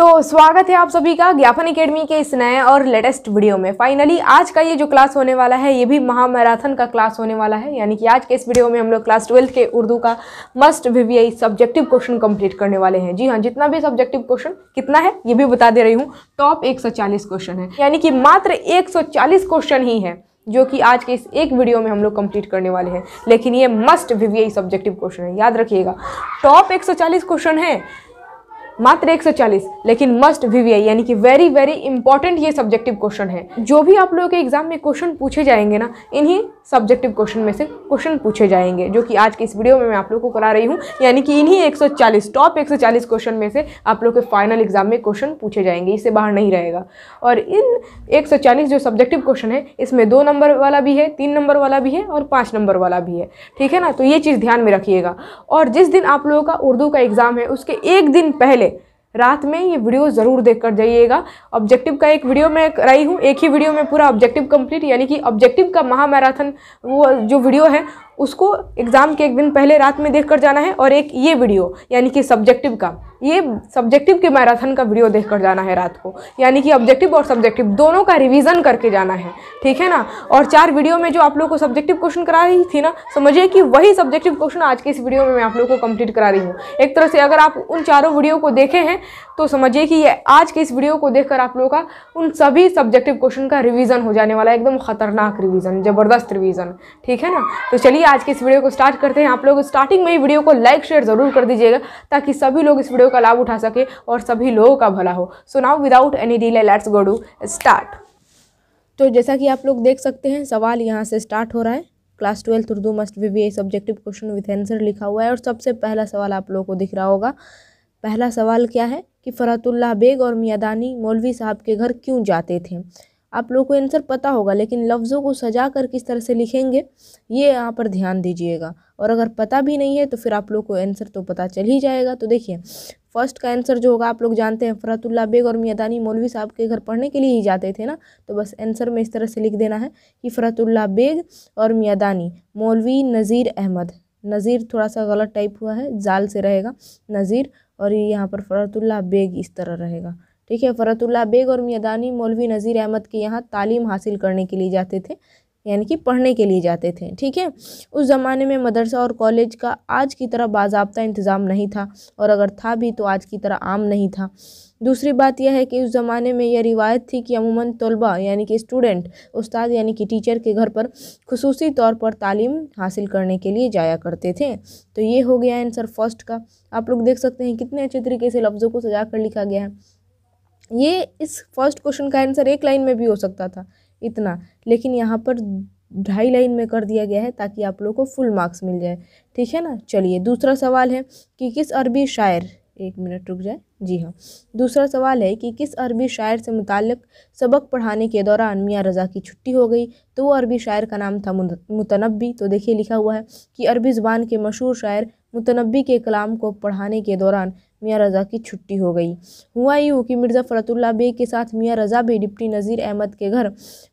तो स्वागत है आप सभी का ज्ञापन एकेडमी के इस नए और लेटेस्ट वीडियो में फाइनली आज का ये जो क्लास होने वाला है ये भी महामैराथन का क्लास होने वाला है यानी कि आज के इस वीडियो में हम लोग क्लास ट्वेल्थ के उर्दू का must V subjective question complete करने वाले हैं जी हाँ जितना भी सब्जेक्टिव क्वेश्चन कितना है ये भी बता दे रही हूँ टॉप एक क्वेश्चन है यानी कि मात्र एक क्वेश्चन ही है जो कि आज के इस एक वीडियो में हम लोग कंप्लीट करने वाले हैं लेकिन ये मस्ट वी सब्जेक्टिव क्वेश्चन है याद रखिएगा टॉप एक क्वेश्चन है मात्र 140 लेकिन मस्ट वीवीआई यानी कि वेरी वेरी इंपॉर्टेंट ये सब्जेक्टिव क्वेश्चन है जो भी आप लोगों के एग्जाम में क्वेश्चन पूछे जाएंगे ना इन्हीं सब्जेक्टिव क्वेश्चन में से क्वेश्चन पूछे जाएंगे जो कि आज के इस वीडियो में मैं आप लोग को करा रही हूँ यानी कि इन्हीं 140 टॉप 140 क्वेश्चन में से आप लोग के फाइनल एग्जाम में क्वेश्चन पूछे जाएंगे इससे बाहर नहीं रहेगा और इन एक जो सब्जेक्टिव क्वेश्चन है इसमें दो नंबर वाला भी है तीन नंबर वाला भी है और पाँच नंबर वाला भी है ठीक है ना तो ये चीज़ ध्यान में रखिएगा और जिस दिन आप लोगों का उर्दू का एग्ज़ाम है उसके एक दिन पहले रात में ये वीडियो ज़रूर देख कर जाइएगा ऑब्जेक्टिव का एक वीडियो मैं कराई हूँ एक ही वीडियो में पूरा ऑब्जेक्टिव कंप्लीट यानी कि ऑब्जेक्टिव का महामैराथन वो जो वीडियो है उसको एग्ज़ाम के एक दिन पहले रात में देख कर जाना है और एक ये वीडियो यानी कि सब्जेक्टिव का ये सब्जेक्टिव के मैराथन का वीडियो देख कर जाना है रात को यानी कि ऑब्जेक्टिव और सब्जेक्टिव दोनों का रिवीजन करके जाना है ठीक है ना और चार वीडियो में जो आप लोग को सब्जेक्टिव क्वेश्चन करा रही थी ना समझिए कि वही सब्जेक्टिव क्वेश्चन आज के इस वीडियो में मैं आप लोगों को कंप्लीट करा रही हूँ एक तरह से अगर आप उन चारों वीडियो को देखे हैं तो समझिए कि ये आज के इस वीडियो को देखकर आप लोगों का उन सभी सब्जेक्टिव क्वेश्चन का रिवीजन हो जाने वाला है एकदम खतरनाक रिवीजन ज़बरदस्त रिवीजन ठीक है ना तो चलिए आज के इस वीडियो को स्टार्ट करते हैं आप लोग स्टार्टिंग में ही वीडियो को लाइक शेयर ज़रूर कर दीजिएगा ताकि सभी लोग इस वीडियो का लाभ उठा सके और सभी लोगों का भला हो so now without any delay let's go do start तो जैसा कि आप लोग देख सकते हैं सवाल यहाँ से स्टार्ट हो रहा है class twelfth Urdu must V B A subjective question with answer लिखा हुआ है और सबसे पहला सवाल आप लोगों को दिख रहा होगा पहला सवाल क्या है कि फ़रातुल्ला बेग और मियादानी मौलवी साहब के घर क्यों जाते थे आप लोगों को आंसर पता होगा लेकिन लफ्ज़ों को सजा कर किस तरह से लिखेंगे ये यहाँ पर ध्यान दीजिएगा और अगर पता भी नहीं है तो फिर आप लोग को आंसर तो पता चल ही जाएगा तो देखिए फर्स्ट का आंसर जो होगा आप लोग जानते हैं फ़रातुल्ला बेग और मियादानी मौलवी साहब के घर पढ़ने के लिए ही जाते थे ना तो बस आंसर में इस तरह से लिख देना है कि फ़रातुल्ला बेग और मियादानी मौलवी नज़ीर अहमद नज़ीर थोड़ा सा गलत टाइप हुआ है जाल से रहेगा नज़ीर और यहाँ पर फ़रतुल्ला बेग इस तरह रहेगा ठीक है फ़रतुल्ला बेग और मियादानी मौलवी नज़ीर अहमद के यहाँ तालीम हासिल करने के लिए जाते थे यानी कि पढ़ने के लिए जाते थे ठीक है उस ज़माने में मदरसा और कॉलेज का आज की तरह बाबा इंतज़ाम नहीं था और अगर था भी तो आज की तरह आम नहीं था दूसरी बात यह है कि उस ज़माने में यह रिवायत थी कि अमूमन तलबा यानी कि स्टूडेंट उस्ताद यानी कि टीचर के घर पर खसूसी तौर पर तालीम हासिल करने के लिए जाया करते थे तो ये हो गया आंसर फर्स्ट का आप लोग देख सकते हैं कितने अच्छे तरीके से लफ्ज़ों को सजा कर लिखा गया है ये इस फर्स्ट क्वेश्चन का आंसर एक लाइन में भी हो सकता था इतना लेकिन यहाँ पर ढाई लाइन में कर दिया गया है ताकि आप लोगों को फुल मार्क्स मिल जाए ठीक है ना चलिए दूसरा सवाल है कि किस अरबी शायर एक मिनट रुक जाए जी हाँ दूसरा सवाल है कि किस अरबी शायर से मुतक सबक पढ़ाने के दौरान मियाँ रज़ा की छुट्टी हो गई तो वो अरबी शायर का नाम था मुतनबी तो देखिए लिखा हुआ है कि अरबी ज़बान के मशहूर शायर मुतनबी के कलाम को पढ़ाने के दौरान मियाँ रज़ा की छुट्टी हो गई हुआ यूँ कि मिर्ज़ा फ़रतुल्ला बेग के साथ मियाँ रज़ा भी डिप्टी नज़ीर अहमद के घर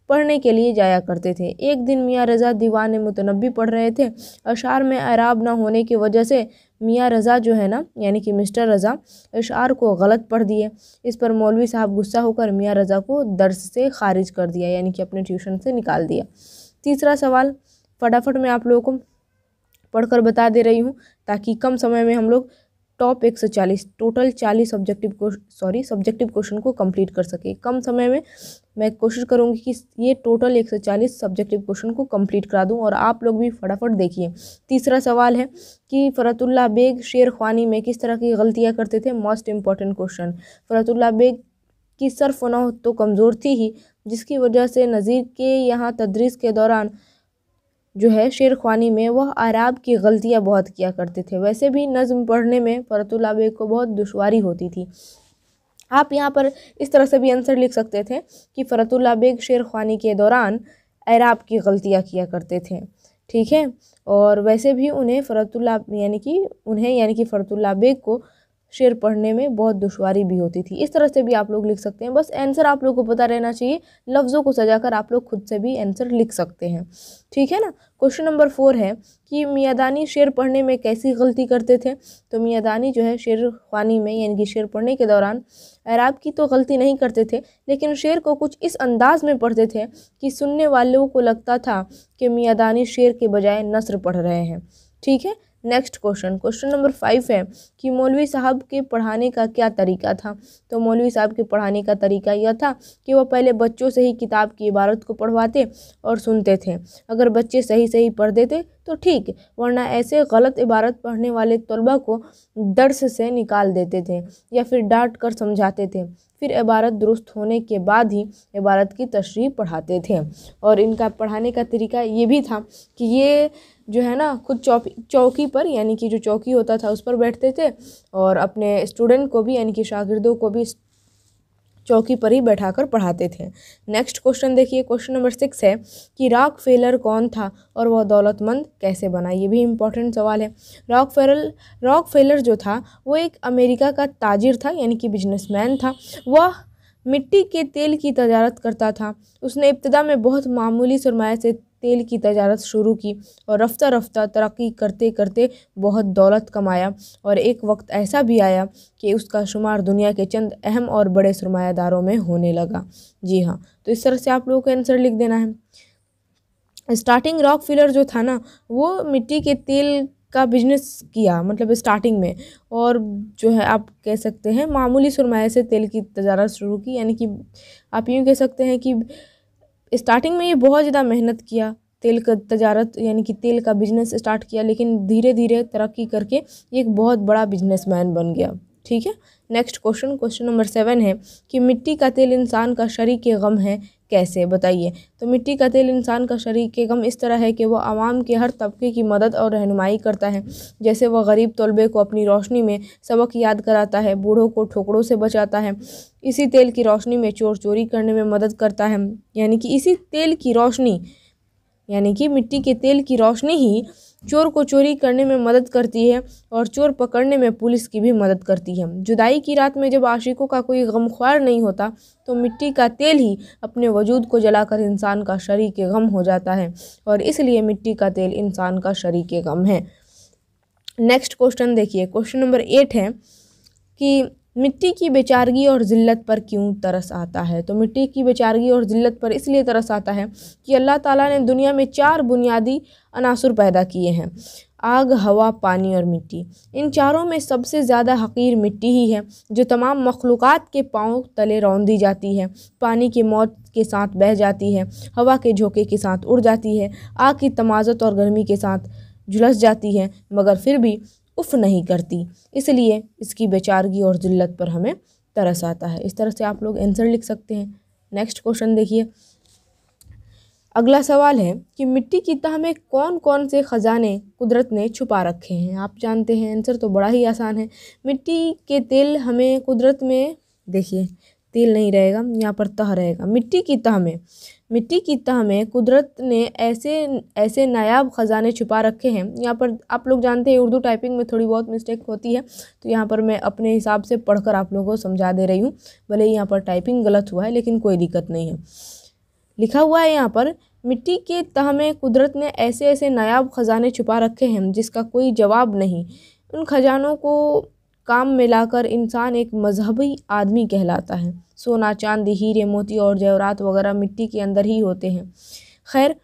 पढ़ने के लिए जाया करते थे एक दिन मियाँ रज़ा दीवान मतनबी पढ़ रहे थे अशार में अराब ना होने की वजह से मियाँ रज़ा जो है ना यानी कि मिस्टर रज़ा अशार को गलत पढ़ दिए इस पर मौलवी साहब गुस्सा होकर मियाँ रज़ा को दर्ज से खारिज कर दिया यानी कि अपने ट्यूशन से निकाल दिया तीसरा सवाल फटाफट मैं आप लोगों को पढ़कर बता दे रही हूँ ताकि कम समय में हम लोग टॉप एक सौ चालीस टोटल चालीस सब्जेक्टिव सॉरी सब्जेक्टिव क्वेश्चन को कंप्लीट कर सके कम समय में मैं कोशिश करूँगी कि ये टोटल एक सौ चालीस सब्जेक्टिव क्वेश्चन को कंप्लीट करा दूँ और आप लोग भी फटाफट देखिए तीसरा सवाल है कि फ़रतुल्ला बेग शेर खानी में किस तरह की गलतियाँ करते थे most important question Farhatullah Baig की सरफनाह तो कमज़ोर थी ही जिसकी वजह से नज़ीर के यहाँ तदरीस के दौरान जो है शेर ख़वानी में वह आराब की गलतियाँ बहुत किया करते थे वैसे भी नज़म पढ़ने में फ़रतुल्ला बेग को बहुत दुशारी होती थी आप यहाँ पर इस तरह से भी आंसर लिख सकते थे कि फ़रतुल्ला बेग शेर ख़वानी के दौरान आराब की गलतियाँ किया करते थे ठीक है और वैसे भी उन्हें फ़रतुल्ला यानी कि उन्हें यानी कि फ़रतुल्ला बेग को शेर पढ़ने में बहुत दुशारी भी होती थी इस तरह से भी आप लोग लिख सकते हैं बस आंसर आप लोग को पता रहना चाहिए लफ्ज़ों को सजा कर आप लोग खुद से भी आंसर लिख सकते हैं ठीक है ना क्वेश्चन नंबर फोर है कि मियादानी शेर पढ़ने में कैसी गलती करते थे तो मियादानी जो है शेर खानी में यानी कि शेर पढ़ने के दौरान ऐराब की तो गलती नहीं करते थे लेकिन शेर को कुछ इस अंदाज में पढ़ते थे कि सुनने वालों को लगता था कि मियादानी शेर के बजाय नसर पढ़ रहे हैं ठीक है next question question number five है कि मौलवी साहब के पढ़ाने का क्या तरीका था तो मौलवी साहब के पढ़ाने का तरीका यह था कि वह पहले बच्चों से ही किताब की इबारत को पढ़वाते और सुनते थे अगर बच्चे सही सही पढ़ देते तो ठीक वरना ऐसे गलत इबारत पढ़ने वाले तलबा को दर्स से निकाल देते थे या फिर डांट कर समझाते थे फिर इबारत दुरुस्त होने के बाद ही इबारत की तशरी पढ़ाते थे और इनका पढ़ाने का तरीका ये भी था कि ये जो है ना खुद चौकी चौकी पर यानी कि जो चौकी होता था उस पर बैठते थे और अपने स्टूडेंट को भी यानी कि शागिदों को भी चौकी पर ही बैठा कर पढ़ाते थे नेक्स्ट क्वेश्चन देखिए क्वेश्चन नंबर सिक्स है कि रॉक फेलर कौन था और वह दौलतमंद कैसे बना ये भी इम्पोर्टेंट सवाल है रॉक फेरल रॉक फेलर जो था वो एक अमेरिका का ताजिर था यानी कि बिजनेसमैन था वह मिट्टी के तेल की तजारत करता था उसने इब्तदा में बहुत मामूली सरमाए से तेल की तजारत शुरू की और रफ्ता रफ्ता तरक्की करते करते बहुत दौलत कमाया और एक वक्त ऐसा भी आया कि उसका शुमार दुनिया के चंद अहम और बड़े सरमायादारों में होने लगा जी हाँ तो इस तरह से आप लोगों को आंसर लिख देना है स्टार्टिंग रॉक फिलर जो था ना वो मिट्टी के तेल का बिजनेस किया मतलब स्टार्टिंग में और जो है आप कह सकते हैं मामूली सरमाए से तेल की तजारत शुरू की यानी कि आप यूँ कह सकते हैं कि स्टार्टिंग में ये बहुत ज़्यादा मेहनत किया तेल का तजारत यानी कि तेल का बिजनेस स्टार्ट किया लेकिन धीरे धीरे तरक्की करके ये एक बहुत बड़ा बिजनेसमैन बन गया ठीक है next question question number seven है कि मिट्टी का तेल इंसान का शरीर के गम है कैसे बताइए तो मिट्टी का तेल इंसान का शरीक गम इस तरह है कि वह आवाम के हर तबके की मदद और रहनुमाई करता है जैसे वह गरीब तलबे को अपनी रोशनी में सबक याद कराता है बूढ़ों को ठोकरों से बचाता है इसी तेल की रोशनी में चोर चोरी करने में मदद करता है यानी कि इसी तेल की रोशनी यानी कि मिट्टी के तेल की रोशनी ही चोर को चोरी करने में मदद करती है और चोर पकड़ने में पुलिस की भी मदद करती है जुदाई की रात में जब आशिकों का कोई गमख्वार नहीं होता तो मिट्टी का तेल ही अपने वजूद को जलाकर इंसान का शरीक गम हो जाता है और इसलिए मिट्टी का तेल इंसान का शरीक गम है नेक्स्ट क्वेश्चन देखिए क्वेश्चन नंबर एट है कि मिट्टी की बेचारगी और ज़िल्लत पर क्यों तरस आता है तो मिट्टी की बेचारगी और ज़िल्लत पर इसलिए तरस आता है कि अल्लाह ताला ने दुनिया में चार बुनियादी अनासर पैदा किए हैं आग हवा पानी और मिट्टी इन चारों में सबसे ज़्यादा हकीर मिट्टी ही है जो तमाम मखलूक़ के पाँव तले रौंदी जाती है पानी की मौत के साथ बह जाती है हवा के झोंके के साथ उड़ जाती है आग की तमाजत और गर्मी के साथ झुलस जाती है मगर फिर भी उफ़ नहीं करती इसलिए इसकी बेचारगी और ज़िल्लत पर हमें तरस आता है इस तरह से आप लोग आंसर लिख सकते हैं नेक्स्ट क्वेश्चन देखिए अगला सवाल है कि मिट्टी की तह में कौन कौन से ख़जाने कुदरत ने छुपा रखे हैं आप जानते हैं आंसर तो बड़ा ही आसान है मिट्टी के तेल हमें कुदरत में देखिए तेल नहीं रहेगा यहाँ पर तह रहेगा मिट्टी की तह में मिट्टी की तह में कुदरत ने ऐसे ऐसे नायाब ख़जाने छुपा रखे हैं यहाँ पर आप लोग जानते हैं उर्दू टाइपिंग में थोड़ी बहुत मिस्टेक होती है तो यहाँ पर मैं अपने हिसाब से पढ़कर आप लोगों को समझा दे रही हूँ भले यहाँ पर टाइपिंग गलत हुआ है लेकिन कोई दिक्कत नहीं है लिखा हुआ है यहाँ पर मिट्टी के तह में कुदरत ने ऐसे ऐसे नायाब ख़जाने छुपा रखे हैं जिसका कोई जवाब नहीं उन खजानों को काम मिलाकर इंसान एक मजहबी आदमी कहलाता है सोना चांदी हीरे मोती और जेवरात वगैरह मिट्टी के अंदर ही होते हैं खैर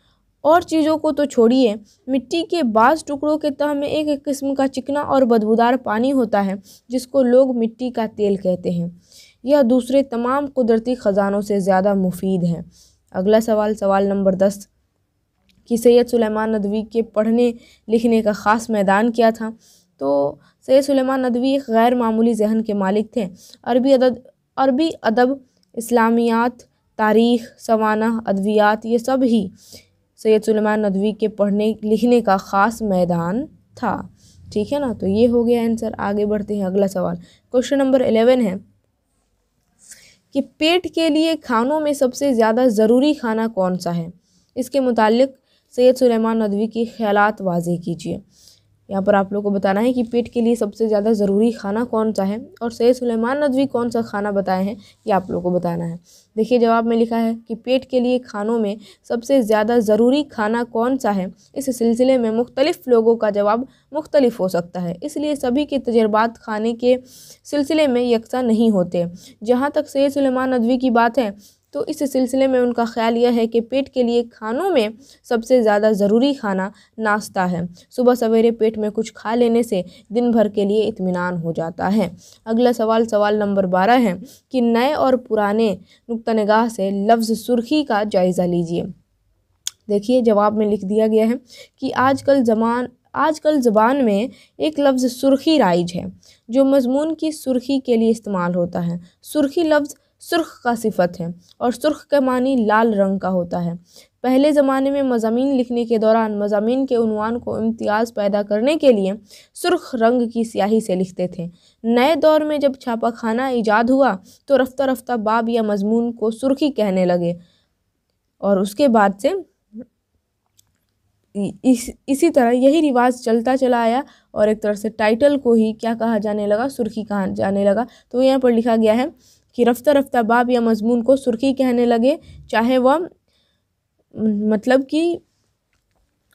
और चीज़ों को तो छोड़िए मिट्टी के बाज़ टुकड़ों के तह में एक एक किस्म का चिकना और बदबूदार पानी होता है जिसको लोग मिट्टी का तेल कहते हैं यह दूसरे तमाम कुदरती ख़जानों से ज़्यादा मुफीद है अगला सवाल सवाल नंबर दस कि सैयद सुलेमान नदवी के पढ़ने लिखने का ख़ास मैदान क्या था तो सैद सुलेमान नदवी एक गैर मामूली जहन के मालिक थे अरबी अदब अरबी अदब इस्लामियात तारीख सवाना अद्वियात ये सब ही सैद सुलेमान नदवी के पढ़ने लिखने का ख़ास मैदान था ठीक है ना तो ये हो गया आंसर आगे बढ़ते हैं अगला सवाल क्वेश्चन नंबर एलेवन है कि पेट के लिए खानों में सबसे ज़्यादा ज़रूरी खाना कौन सा है इसके मुतालिक सैद सुलेमान नदवी के ख्याल वाजे कीजिए यहाँ पर आप लोगों को बताना है कि पेट के लिए सबसे ज़्यादा ज़रूरी खाना कौन सा है और सैद सुलेमान नदवी कौन सा खाना बताए हैं ये आप लोग को बताना है देखिए जवाब में लिखा है कि पेट के लिए खानों में सबसे ज़्यादा ज़रूरी खाना कौन सा है इस सिलसिले में मुख्तलिफ़ लोगों का जवाब मुख्तलिफ हो सकता है इसलिए सभी के तजर्बात खाने के सिलसिले में यकसा नहीं होते जहाँ तक सैद सुलेमान नदवी की बात है तो इस सिलसिले में उनका ख्याल यह है कि पेट के लिए खानों में सबसे ज़्यादा ज़रूरी खाना नाश्ता है सुबह सवेरे पेट में कुछ खा लेने से दिन भर के लिए इतमान हो जाता है अगला सवाल सवाल नंबर बारह है कि नए और पुराने नुकता नगाह से लफ्ज़ सुर्खी का जायज़ा लीजिए देखिए जवाब में लिख दिया गया है कि आजकल जमान आजकल ज़बान में एक लफ्ज़ सुर्खी राइज है जो मजमून की सुर्खी के लिए इस्तेमाल होता है सुर्खी लफ्ज़ सुर्ख का सिफत है और सुर्ख का मानी लाल रंग का होता है पहले ज़माने में मजामी लिखने के दौरान मजामी के उनवान को इम्तियाज़ पैदा करने के लिए सुर्ख रंग की स्याही से लिखते थे नए दौर में जब छापा खाना ईजाद हुआ तो रफ्ता रफ्ता बाब या मजमून को सुर्खी कहने लगे और उसके बाद से इस इसी तरह यही रिवाज चलता चला आया और एक तरह से टाइटल को ही क्या कहा जाने लगा सुर्खी कहा जाने लगा तो यहाँ पर लिखा गया है कि रफ्ता रफ्ता बाब या मजमून को सुर्खी कहने लगे चाहे वह मतलब कि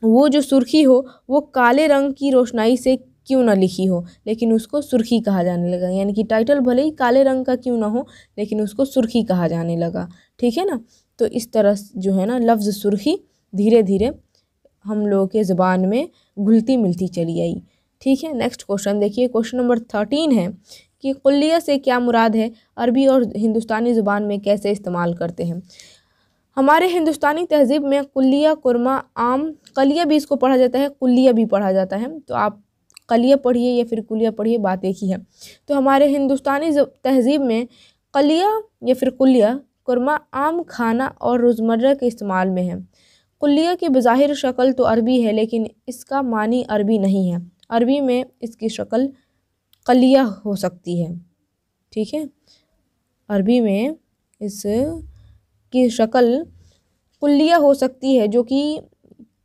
वो जो सुर्खी हो वो काले रंग की रोशनाई से क्यों ना लिखी हो लेकिन उसको सुर्खी कहा जाने लगा यानी कि टाइटल भले ही काले रंग का क्यों ना हो लेकिन उसको सुर्खी कहा जाने लगा ठीक है ना तो इस तरह जो है ना लफ्ज़ सुर्खी धीरे धीरे हम लोगों के ज़बान में घुलती मिलती चली आई ठीक है नेक्स्ट क्वेश्चन देखिए क्वेश्चन नंबर थर्टीन है कि कुल्लिया से क्या मुराद है अरबी और हिंदुस्तानी ज़ुबान में कैसे इस्तेमाल करते हैं हमारे हिंदुस्तानी तहजीब में कुल्लिया कुरमा आम कलिया भी इसको पढ़ा जाता है कुल्लिया भी पढ़ा जाता है तो आप कलिया पढ़िए या फिर कुलिया पढ़िए बात एक ही है तो हमारे हिंदुस्तानी तहजीब में कलिया या फिर कुलिया कुरमा आम खाना और रोज़मर्रा के इस्तेमाल में है कुलिया की बज़ाहिर शक्ल तो अरबी है लेकिन इसका मानी अरबी नहीं है अरबी में इसकी शक्ल कलिया हो सकती है ठीक है अरबी में इस की शक्ल कुलिया हो सकती है जो कि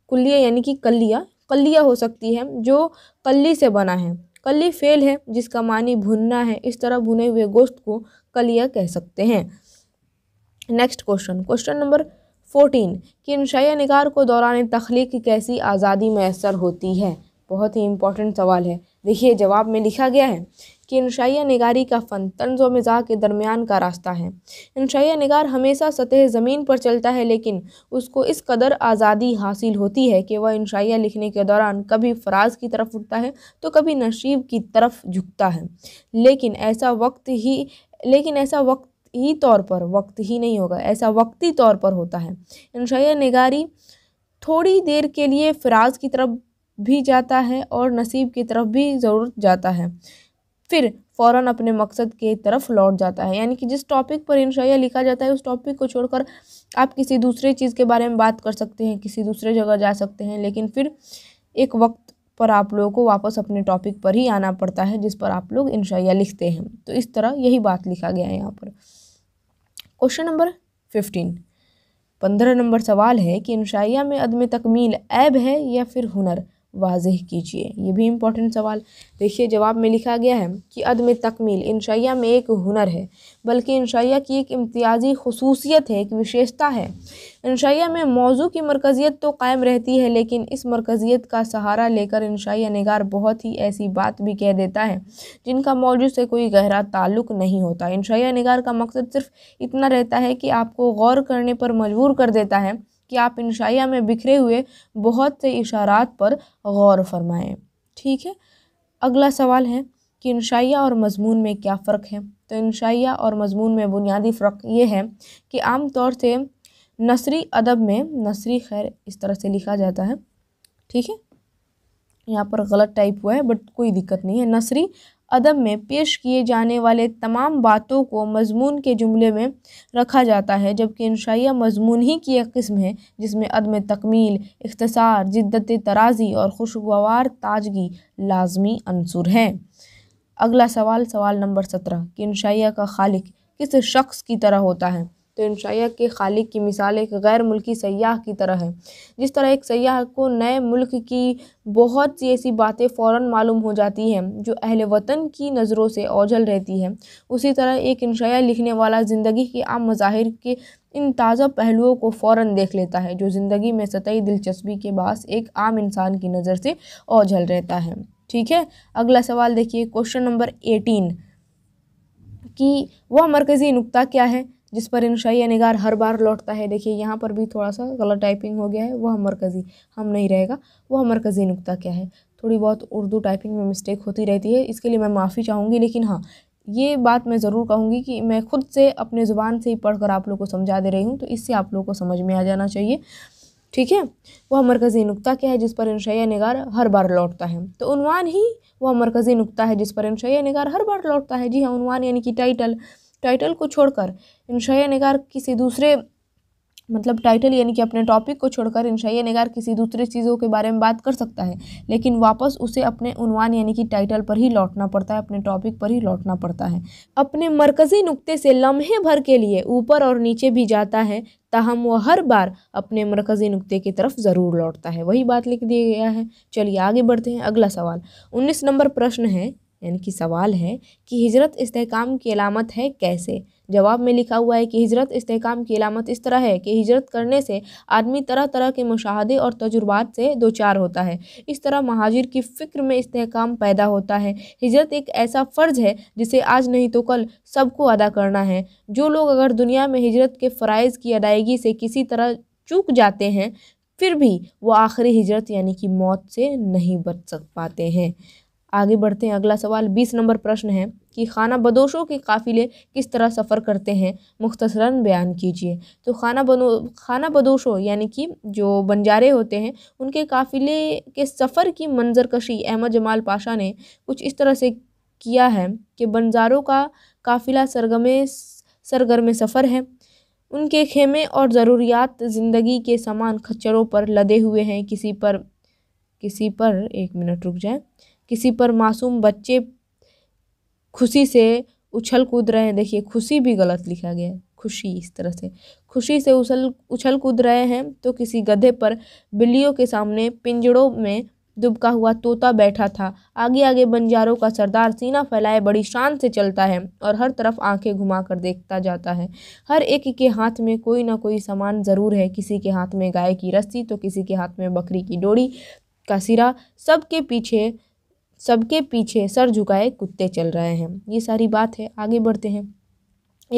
कुलिया यानी कि कलिया कलिया हो सकती है जो कली से बना है कली फेल है जिसका मानी भुनना है इस तरह भुने हुए गोश्त को कलिया कह सकते हैं next question question number fourteen कि इंशाया निगार को दौरान तख्लीक कैसी आज़ादी मैसर होती है बहुत ही इम्पोर्टेंट सवाल है देखिए जवाब में लिखा गया है कि इनशाया नगारी का फ़न तंज व मिजा के दरमियान का रास्ता है इनशाया नगार हमेशा सतह ज़मीन पर चलता है लेकिन उसको इस कदर आज़ादी हासिल होती है कि वह इनशाया लिखने के दौरान कभी फराज की तरफ उठता है तो कभी नशीब की तरफ झुकता है लेकिन ऐसा वक्त ही लेकिन ऐसा वक्त ही तौर पर वक्त ही नहीं होगा ऐसा वक्ती तौर पर होता है इनशाया नगारी थोड़ी देर के लिए फराज की तरफ भी जाता है और नसीब की तरफ भी ज़रूर जाता है फिर फ़ौर अपने मकसद के तरफ लौट जाता है यानी कि जिस टॉपिक पर इनशाया लिखा जाता है उस टॉपिक को छोड़कर आप किसी दूसरे चीज़ के बारे में बात कर सकते हैं किसी दूसरे जगह जा सकते हैं लेकिन फिर एक वक्त पर आप लोगों को वापस अपने टॉपिक पर ही आना पड़ता है जिस पर आप लोग इनशाया लिखते हैं तो इस तरह यही बात लिखा गया है यहाँ पर क्वेश्चन नंबर फिफ्टीन पंद्रह नंबर सवाल है कि इंशाइया में अदम तकमील ऐब है या फिर हुनर वाजह कीजिए ये भी इम्पोर्टेंट सवाल देखिए जवाब में लिखा गया है कि अदम तकमील इनशाया में एक हुनर है बल्कि इनशाया की एक इम्तियाजी खसूसियत है एक विशेषता है इनशाया में मौजू की मरकज़ियत तो कायम रहती है लेकिन इस मरकज़ियत का सहारा लेकर इनशाया नगार बहुत ही ऐसी बात भी कह देता है जिनका मौजू से कोई गहरा ताल्लुक नहीं होता इनशाया नगार का मकसद सिर्फ इतना रहता है कि आपको गौर करने पर मजबूर कर देता है कि आप इंशाइया में बिखरे हुए बहुत से इशारात पर गौर फरमाएं ठीक है अगला सवाल है कि इंशाइया और मजमून में क्या फ़र्क है तो इंशाइया और मजमून में बुनियादी फ़र्क ये है कि आम तौर से नसरी अदब में नसरी खैर इस तरह से लिखा जाता है ठीक है यहाँ पर गलत टाइप हुआ है बट कोई दिक्कत नहीं है नसरी अदब में पेश किए जाने वाले तमाम बातों को मज़मून के जुमले में रखा जाता है जबकि इंशाइया मज़मून ही की एक किस्म है जिसमें अदम तकमील इख्तसार जिद्दत तराजी और खुशगवार ताजगी लाजमी अनसर हैं अगला सवाल सवाल नंबर सत्रह कि इंशाइया का खालिक किस शख्स की तरह होता है तो इंशाया के खालिक की मिसाल एक गैर मुल्की सयाह की तरह है जिस तरह एक सयाह को नए मुल्क की बहुत सी ऐसी बातें फ़ौर मालूम हो जाती हैं जो अहल वतन की नज़रों से ओझल रहती है उसी तरह एक इंशाया लिखने वाला ज़िंदगी के आम मज़ाहिर के इन ताज़ा पहलुओं को फ़ौर देख लेता है जो ज़िंदगी में सतही दिलचस्पी के बास एक आम इंसान की नज़र से ओझल रहता है ठीक है अगला सवाल देखिए क्वेश्चन नंबर एटीन कि वह मरकज़ी नुकता क्या है जिस पर इंशाई निगार हर बार लौटता है देखिए यहाँ पर भी थोड़ा सा गलत टाइपिंग हो गया है वह मरकज़ी हम नहीं रहेगा वह मरकज़ी नुकता क्या है थोड़ी बहुत उर्दू टाइपिंग में मिस्टेक होती रहती है इसके लिए मैं माफ़ी चाहूँगी लेकिन हाँ ये बात मैं ज़रूर कहूँगी कि मैं खुद से अपने ज़ुबान से ही पढ़कर आप लोग को समझा दे रही हूँ तो इससे आप लोग को समझ में आ जाना चाहिए ठीक है वह मरकज़ी नुकता क्या है जिस पर इंशया निगार हर बार लौटता है तो उनवान ही वह मरकज़ी नुकता है जिस पर इंशया निगार हर बार लौटता है जी हाँ उनवान यानी कि टाइटल टाइटल को छोड़कर इंशाया नगार किसी दूसरे मतलब टाइटल यानी कि अपने टॉपिक को छोड़कर इंशाया नगार किसी दूसरे चीज़ों के बारे में बात कर सकता है लेकिन वापस उसे अपने उनवान यानी कि टाइटल पर ही लौटना पड़ता है अपने टॉपिक पर ही लौटना पड़ता है अपने मरकज़ी नुक्ते से लम्हे भर के लिए ऊपर और नीचे भी जाता है ताहम वह हर बार अपने मरकज़ी नुक्ते की तरफ ज़रूर लौटता है वही बात लिख दिया गया है चलिए आगे बढ़ते हैं अगला सवाल उन्नीस नंबर प्रश्न है यानी कि सवाल है कि हिजरत इस्तेकाम की अलामत है कैसे जवाब में लिखा हुआ है कि हिजरत इस्तेकाम की अलामत इस तरह है कि हिजरत करने से आदमी तरह तरह के मुशाहदे और तजुर्बात से दो चार होता है इस तरह महाजिर की फ़िक्र में इस्तेकाम पैदा होता है हिजरत एक ऐसा फ़र्ज़ है जिसे आज नहीं तो कल सबको अदा करना है जो लोग अगर दुनिया में हिजरत के फ़रज़ की अदायगी से किसी तरह चूक जाते हैं फिर भी वो आखिरी हिजरत यानी कि मौत से नहीं बच सक पाते हैं आगे बढ़ते हैं अगला सवाल बीस नंबर प्रश्न है कि खाना बदोशों के काफ़िले किस तरह सफ़र करते हैं मुख्तसरा बयान कीजिए तो खाना बनो खाना बदोशों यानी कि जो बंजारे होते हैं उनके काफ़िले के सफ़र की मंजरकशी अहमद जमाल पाशा ने कुछ इस तरह से किया है कि बंजारों का काफ़िला सरगमे सरगर्म सफ़र है उनके खेमे और ज़रूरियात ज़िंदगी के समान खच्चरों पर लदे हुए हैं किसी पर किसी पर एक मिनट रुक जाए किसी पर मासूम बच्चे खुशी से उछल कूद रहे हैं देखिए खुशी भी गलत लिखा गया है खुशी इस तरह से खुशी से उछल उछल कूद रहे हैं तो किसी गधे पर बिल्लियों के सामने पिंजड़ों में दुबका हुआ तोता बैठा था आगे आगे बंजारों का सरदार सीना फैलाए बड़ी शान से चलता है और हर तरफ आंखें घुमाकर देखता जाता है हर एक के हाथ में कोई ना कोई सामान ज़रूर है किसी के हाथ में गाय की रस्सी तो किसी के हाथ में बकरी की डोरी का सिरा सबके पीछे सबके पीछे सर झुकाए कुत्ते चल रहे हैं ये सारी बात है आगे बढ़ते हैं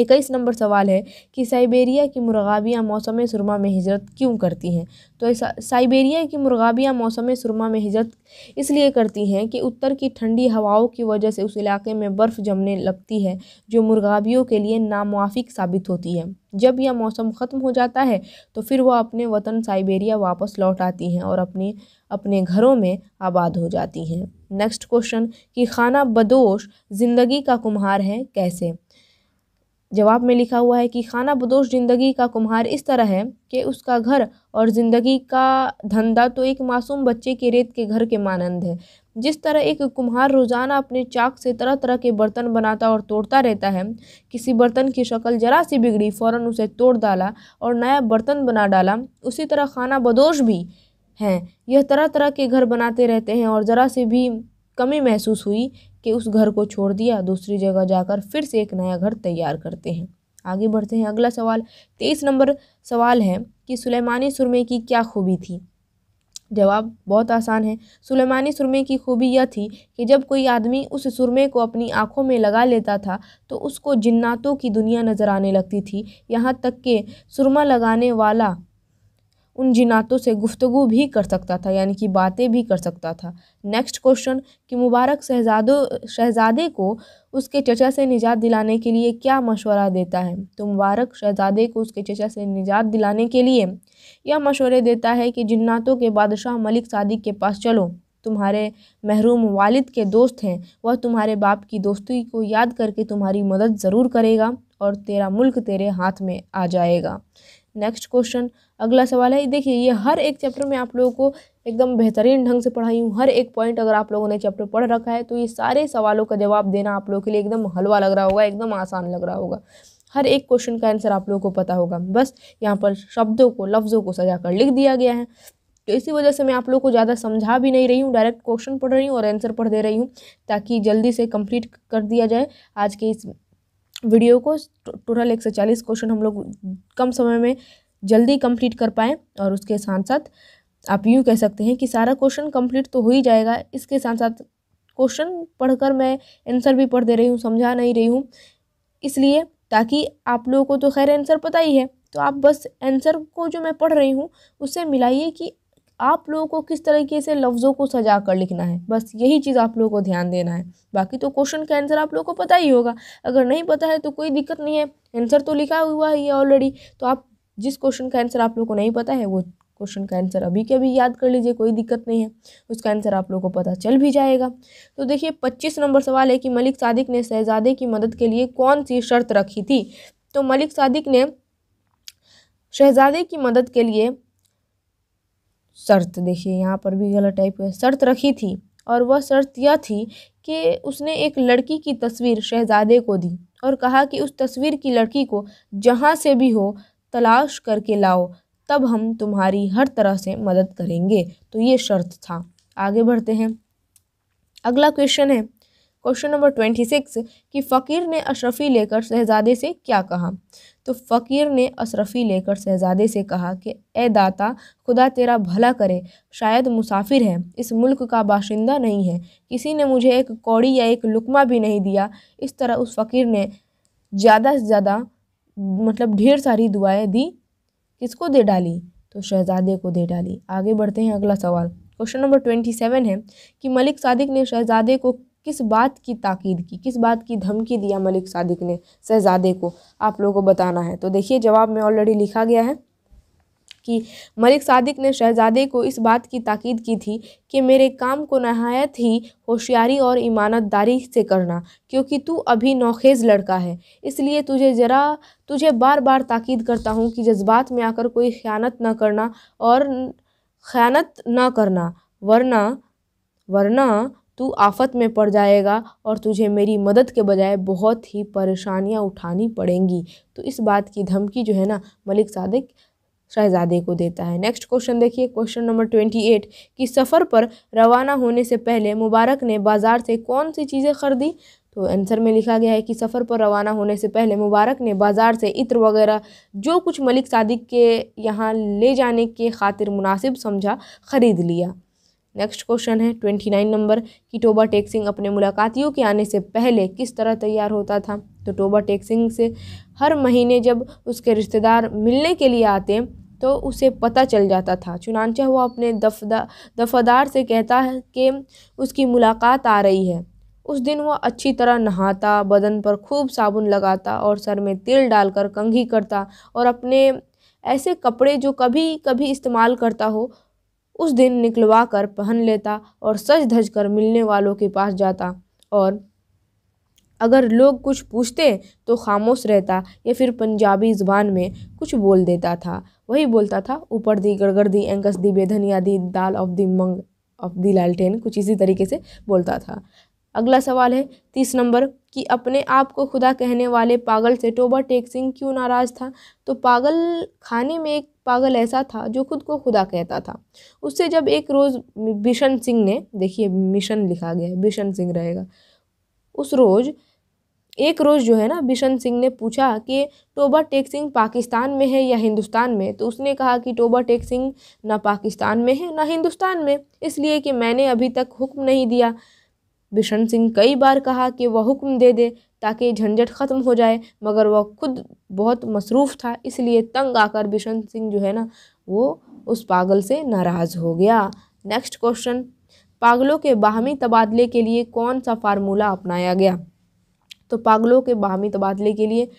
इक्कीस नंबर सवाल है कि साइबेरिया की मुर्गाबियाँ मौसम सुरमा में हिजरत क्यों करती हैं तो साइबेरिया की मुर्गाबियाँ मौसम सुरमा में हिजरत इसलिए करती हैं कि उत्तर की ठंडी हवाओं की वजह से उस इलाके में बर्फ़ जमने लगती है जो मुर्गाबियों के लिए नामवाफिक साबित होती है जब यह मौसम ख़त्म हो जाता है तो फिर वह अपने वतन साइबेरिया वापस लौट आती हैं और अपने अपने घरों में आबाद हो जाती हैं नेक्स्ट क्वेश्चन कि खाना बदोश ज़िंदगी का कुम्हार है कैसे जवाब में लिखा हुआ है कि खाना बदोश ज़िंदगी का कुम्हार इस तरह है कि उसका घर और ज़िंदगी का धंधा तो एक मासूम बच्चे के रेत के घर के मानंद है जिस तरह एक कुम्हार रोज़ाना अपने चाक से तरह तरह के बर्तन बनाता और तोड़ता रहता है किसी बर्तन की शक्ल जरा सी बिगड़ी फ़ौरन उसे तोड़ डाला और नया बर्तन बना डाला उसी तरह खाना बदोश भी हैं यह तरह तरह के घर बनाते रहते हैं और ज़रा सी भी कमी महसूस हुई कि उस घर को छोड़ दिया दूसरी जगह जाकर फिर से एक नया घर तैयार करते हैं आगे बढ़ते हैं अगला सवाल तेईस नंबर सवाल है कि सुलेमानी सुरमे की क्या खूबी थी जवाब बहुत आसान है सुलेमानी सुरमे की खूबी यह थी कि जब कोई आदमी उस सुरमे को अपनी आँखों में लगा लेता था तो उसको जिन्नातों की दुनिया नज़र आने लगती थी यहाँ तक कि सुरमा लगाने वाला उन जिनातों से गुफ्तगु भी कर सकता था यानी कि बातें भी कर सकता था नेक्स्ट क्वेश्चन कि मुबारक शहजादों शहजादे को उसके चचा से निजात दिलाने के लिए क्या मशवरा देता है तो मुबारक शहजादे को उसके चचा से निजात दिलाने के लिए यह मशवरे देता है कि जिन्नातों के बादशाह मलिक सादिक के पास चलो तुम्हारे महरूम वालिद के दोस्त हैं वह तुम्हारे बाप की दोस्ती को याद करके तुम्हारी मदद ज़रूर करेगा और तेरा मुल्क तेरे हाथ में आ जाएगा नेक्स्ट क्वेश्चन अगला सवाल है देखिए ये हर एक चैप्टर में आप लोगों को एकदम बेहतरीन ढंग से पढ़ाई हूँ हर एक पॉइंट अगर आप लोगों ने चैप्टर पढ़ रखा है तो ये सारे सवालों का जवाब देना आप लोगों के लिए एकदम हलवा लग रहा होगा एकदम आसान लग रहा होगा हर एक क्वेश्चन का आंसर आप लोगों को पता होगा बस यहाँ पर शब्दों को लफ्ज़ों को सजा कर लिख दिया गया है तो इसी वजह से मैं आप लोग को ज़्यादा समझा भी नहीं रही हूँ डायरेक्ट क्वेश्चन पढ़ रही हूँ और आंसर पढ़ दे रही हूँ ताकि जल्दी से कंप्लीट कर दिया जाए आज के इस वीडियो को टोटल एक सौ चालीस क्वेश्चन हम लोग कम समय में जल्दी कंप्लीट कर पाएँ और उसके साथ साथ आप यूँ कह सकते हैं कि सारा क्वेश्चन कंप्लीट तो हो ही जाएगा इसके साथ साथ क्वेश्चन पढ़कर मैं आंसर भी पढ़ दे रही हूँ समझा नहीं रही हूँ इसलिए ताकि आप लोगों को तो खैर आंसर पता ही है तो आप बस आंसर को जो मैं पढ़ रही हूँ उससे मिलाइए कि आप लोगों को किस तरीके से लफ्ज़ों को सजा कर लिखना है बस यही चीज़ आप लोगों को ध्यान देना है बाकी तो क्वेश्चन का आंसर आप लोगों को पता ही होगा अगर नहीं पता है तो कोई दिक्कत नहीं है आंसर तो लिखा हुआ ही है ऑलरेडी तो आप जिस क्वेश्चन का आंसर आप लोग को नहीं पता है वो क्वेश्चन का आंसर अभी के अभी याद कर लीजिए कोई दिक्कत नहीं है उसका आंसर आप लोगों को पता चल भी जाएगा तो देखिए पच्चीस नंबर सवाल है कि मलिक सादिक ने शहजादे की मदद के लिए कौन सी शर्त रखी थी तो मलिक सादिक ने शहजादे की मदद के लिए शर्त देखिए यहाँ पर भी गलत टाइप है शर्त रखी थी और वह शर्त यह थी कि उसने एक लड़की की तस्वीर शहजादे को दी और कहा कि उस तस्वीर की लड़की को जहाँ से भी हो तलाश करके लाओ तब हम तुम्हारी हर तरह से मदद करेंगे तो ये शर्त था आगे बढ़ते हैं अगला क्वेश्चन है क्वेश्चन नंबर ट्वेंटी सिक्स कि फ़कीर ने अशरफ़ी लेकर शहज़ादे से क्या कहा तो फ़कीर ने अशरफ़ी लेकर शहज़ादे से कहा कि ए दाता खुदा तेरा भला करे शायद मुसाफिर है इस मुल्क का बाशिंदा नहीं है किसी ने मुझे एक कौड़ी या एक लुकमा भी नहीं दिया इस तरह उस फ़कीर ने ज़्यादा से ज़्यादा मतलब ढेर सारी दुआएं दी किसको दे डाली तो शहजादे को दे डाली आगे बढ़ते हैं अगला सवाल क्वेश्चन नंबर ट्वेंटी सेवन है कि मलिक सादिक ने शहजादे को किस बात की ताकीद की किस बात की धमकी दिया मलिक सादिक ने शहजादे को आप लोगों को बताना है तो देखिए जवाब में ऑलरेडी लिखा गया है कि मलिक सादिक ने शहजादे को इस बात की ताकीद की थी कि मेरे काम को नहायत ही होशियारी और ईमानदारी से करना क्योंकि तू अभी नौखेज लड़का है इसलिए तुझे ज़रा तुझे बार बार ताकीद करता हूँ कि जज्बात में आकर कोई ख्यानत ना करना और ख्यानत ना करना वरना वरना तू आफत में पड़ जाएगा और तुझे मेरी मदद के बजाय बहुत ही परेशानियाँ उठानी पड़ेंगी तो इस बात की धमकी जो है ना मलिक सादिक शहजादे को देता है नेक्स्ट क्वेश्चन देखिए क्वेश्चन नंबर ट्वेंटी एट कि सफ़र पर रवाना होने से पहले मुबारक ने बाज़ार से कौन सी चीज़ें खरीदी तो आंसर में लिखा गया है कि सफ़र पर रवाना होने से पहले मुबारक ने बाज़ार से इत्र वगैरह जो कुछ मलिक सादिक के यहाँ ले जाने के खातिर मुनासिब समझा ख़रीद लिया नेक्स्ट क्वेश्चन है ट्वेंटी नाइन नंबर कि टोबा टेक्सिंग अपने मुलाकातियों के आने से पहले किस तरह तैयार होता था तो टोबा टेक्सिंग से हर महीने जब उसके रिश्तेदार मिलने के लिए आते तो उसे पता चल जाता था चुनानचा हुआ अपने दफदा दफादार से कहता है कि उसकी मुलाकात आ रही है उस दिन वह अच्छी तरह नहाता बदन पर खूब साबुन लगाता और सर में तेल डालकर कंघी करता और अपने ऐसे कपड़े जो कभी कभी इस्तेमाल करता हो उस दिन निकलवा कर पहन लेता और सज धज कर मिलने वालों के पास जाता और अगर लोग कुछ पूछते तो खामोश रहता या फिर पंजाबी ज़बान में कुछ बोल देता था वही बोलता था ऊपर दी गड़गड़ दी एंकस दी बेधनिया दी दाल ऑफ दी मंग ऑफ दी लालटेन कुछ इसी तरीके से बोलता था अगला सवाल है तीस नंबर कि अपने आप को खुदा कहने वाले पागल से टोबा टेक सिंह क्यों नाराज़ था तो पागल खाने में एक पागल ऐसा था जो खुद को खुदा कहता था उससे जब एक रोज़ बिशन सिंह ने देखिए मिशन लिखा गया है बिशन सिंह रहेगा उस रोज़ एक रोज़ जो है ना बिशन सिंह ने पूछा कि टोबा टेक सिंह पाकिस्तान में है या हिंदुस्तान में तो उसने कहा कि टोबा टेक सिंह ना पाकिस्तान में है ना हिंदुस्तान में इसलिए कि मैंने अभी तक हुक्म नहीं दिया बिशन सिंह कई बार कहा कि वह हुक्म दे दे ताकि झंझट ख़त्म हो जाए मगर वह खुद बहुत मसरूफ़ था इसलिए तंग आकर बिशन सिंह जो है ना वो उस पागल से नाराज़ हो गया नेक्स्ट क्वेश्चन पागलों के बाहमी तबादले के लिए कौन सा फार्मूला अपनाया गया तो पागलों के बाहमी तबादले के लिए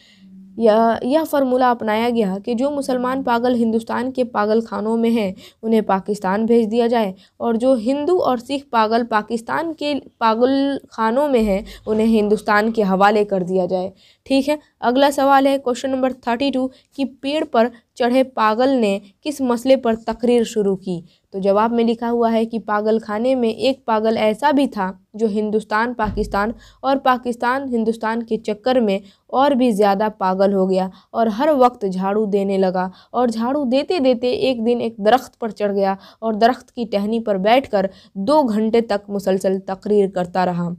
यह यह फार्मूला अपनाया गया कि जो मुसलमान पागल हिंदुस्तान के पागल खानों में हैं उन्हें पाकिस्तान भेज दिया जाए और जो हिंदू और सिख पागल पाकिस्तान के पागल खानों में हैं उन्हें हिंदुस्तान के हवाले कर दिया जाए ठीक है अगला सवाल है क्वेश्चन नंबर थर्टी टू कि पेड़ पर चढ़े पागल ने किस मसले पर तकरीर शुरू की तो जवाब में लिखा हुआ है कि पागल खाने में एक पागल ऐसा भी था जो हिंदुस्तान पाकिस्तान और पाकिस्तान हिंदुस्तान के चक्कर में और भी ज़्यादा पागल हो गया और हर वक्त झाड़ू देने लगा और झाड़ू देते देते एक दिन एक दरख्त पर चढ़ गया और दरख्त की टहनी पर बैठकर दो घंटे तक मुसलसल तकरीर करता रहा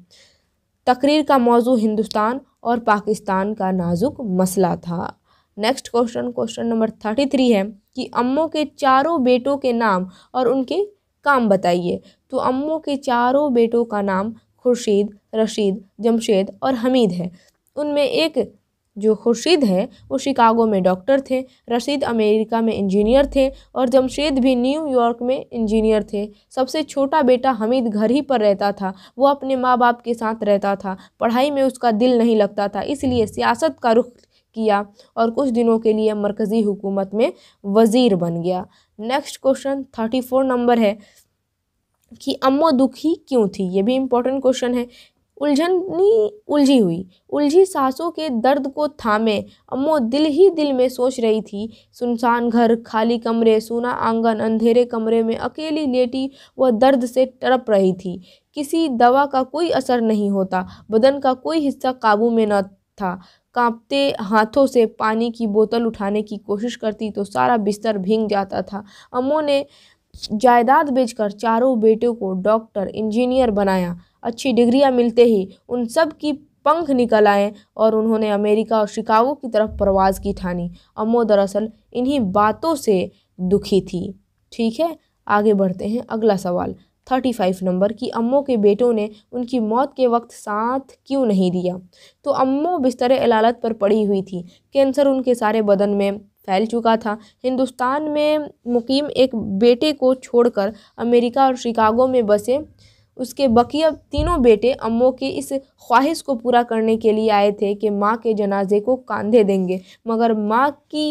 तकरीर का मौजू हिंदुस्तान और पाकिस्तान का नाजुक मसला था next question question number thirty three है कि अम्मों के चारों बेटों के नाम और उनके काम बताइए तो अम्मों के चारों बेटों का नाम खुर्शीद रशीद जमशेद और हमीद है उनमें एक जो खुर्शीद है वो शिकागो में डॉक्टर थे रशीद अमेरिका में इंजीनियर थे और जमशेद भी न्यूयॉर्क में इंजीनियर थे सबसे छोटा बेटा हमीद घर ही पर रहता था वो अपने माँ बाप के साथ रहता था पढ़ाई में उसका दिल नहीं लगता था इसलिए सियासत का रुख किया और कुछ दिनों के लिए मरकज़ी हुकूमत में वज़ीर बन गया नेक्स्ट क्वेश्चन थर्टी फोर नंबर है कि अम्मो दुखी क्यों थी ये भी इम्पोर्टेंट क्वेश्चन है उलझनी उलझी हुई उलझी सासों के दर्द को थामे अम्मो दिल ही दिल में सोच रही थी सुनसान घर खाली कमरे सूना आंगन अंधेरे कमरे में अकेली लेटी वह दर्द से तड़प रही थी किसी दवा का कोई असर नहीं होता बदन का कोई हिस्सा काबू में न था कांपते हाथों से पानी की बोतल उठाने की कोशिश करती तो सारा बिस्तर भींग जाता था अम्मो ने जायदाद बेचकर चारों बेटों को डॉक्टर इंजीनियर बनाया अच्छी डिग्रियां मिलते ही उन सब की पंख निकल आए और उन्होंने अमेरिका और शिकागो की तरफ प्रवास की ठानी अम्मो दरअसल इन्हीं बातों से दुखी थी ठीक है आगे बढ़ते हैं अगला सवाल थर्टी फाइव नंबर कि अम्मों के बेटों ने उनकी मौत के वक्त साथ क्यों नहीं दिया तो अम्मो बिस्तर अलालत पर पड़ी हुई थी कैंसर उनके सारे बदन में फैल चुका था हिंदुस्तान में मुकीम एक बेटे को छोड़कर अमेरिका और शिकागो में बसे उसके बकिया तीनों बेटे अम्मो की इस ख्वाहिश को पूरा करने के लिए आए थे कि माँ के जनाजे को कांधे देंगे मगर माँ की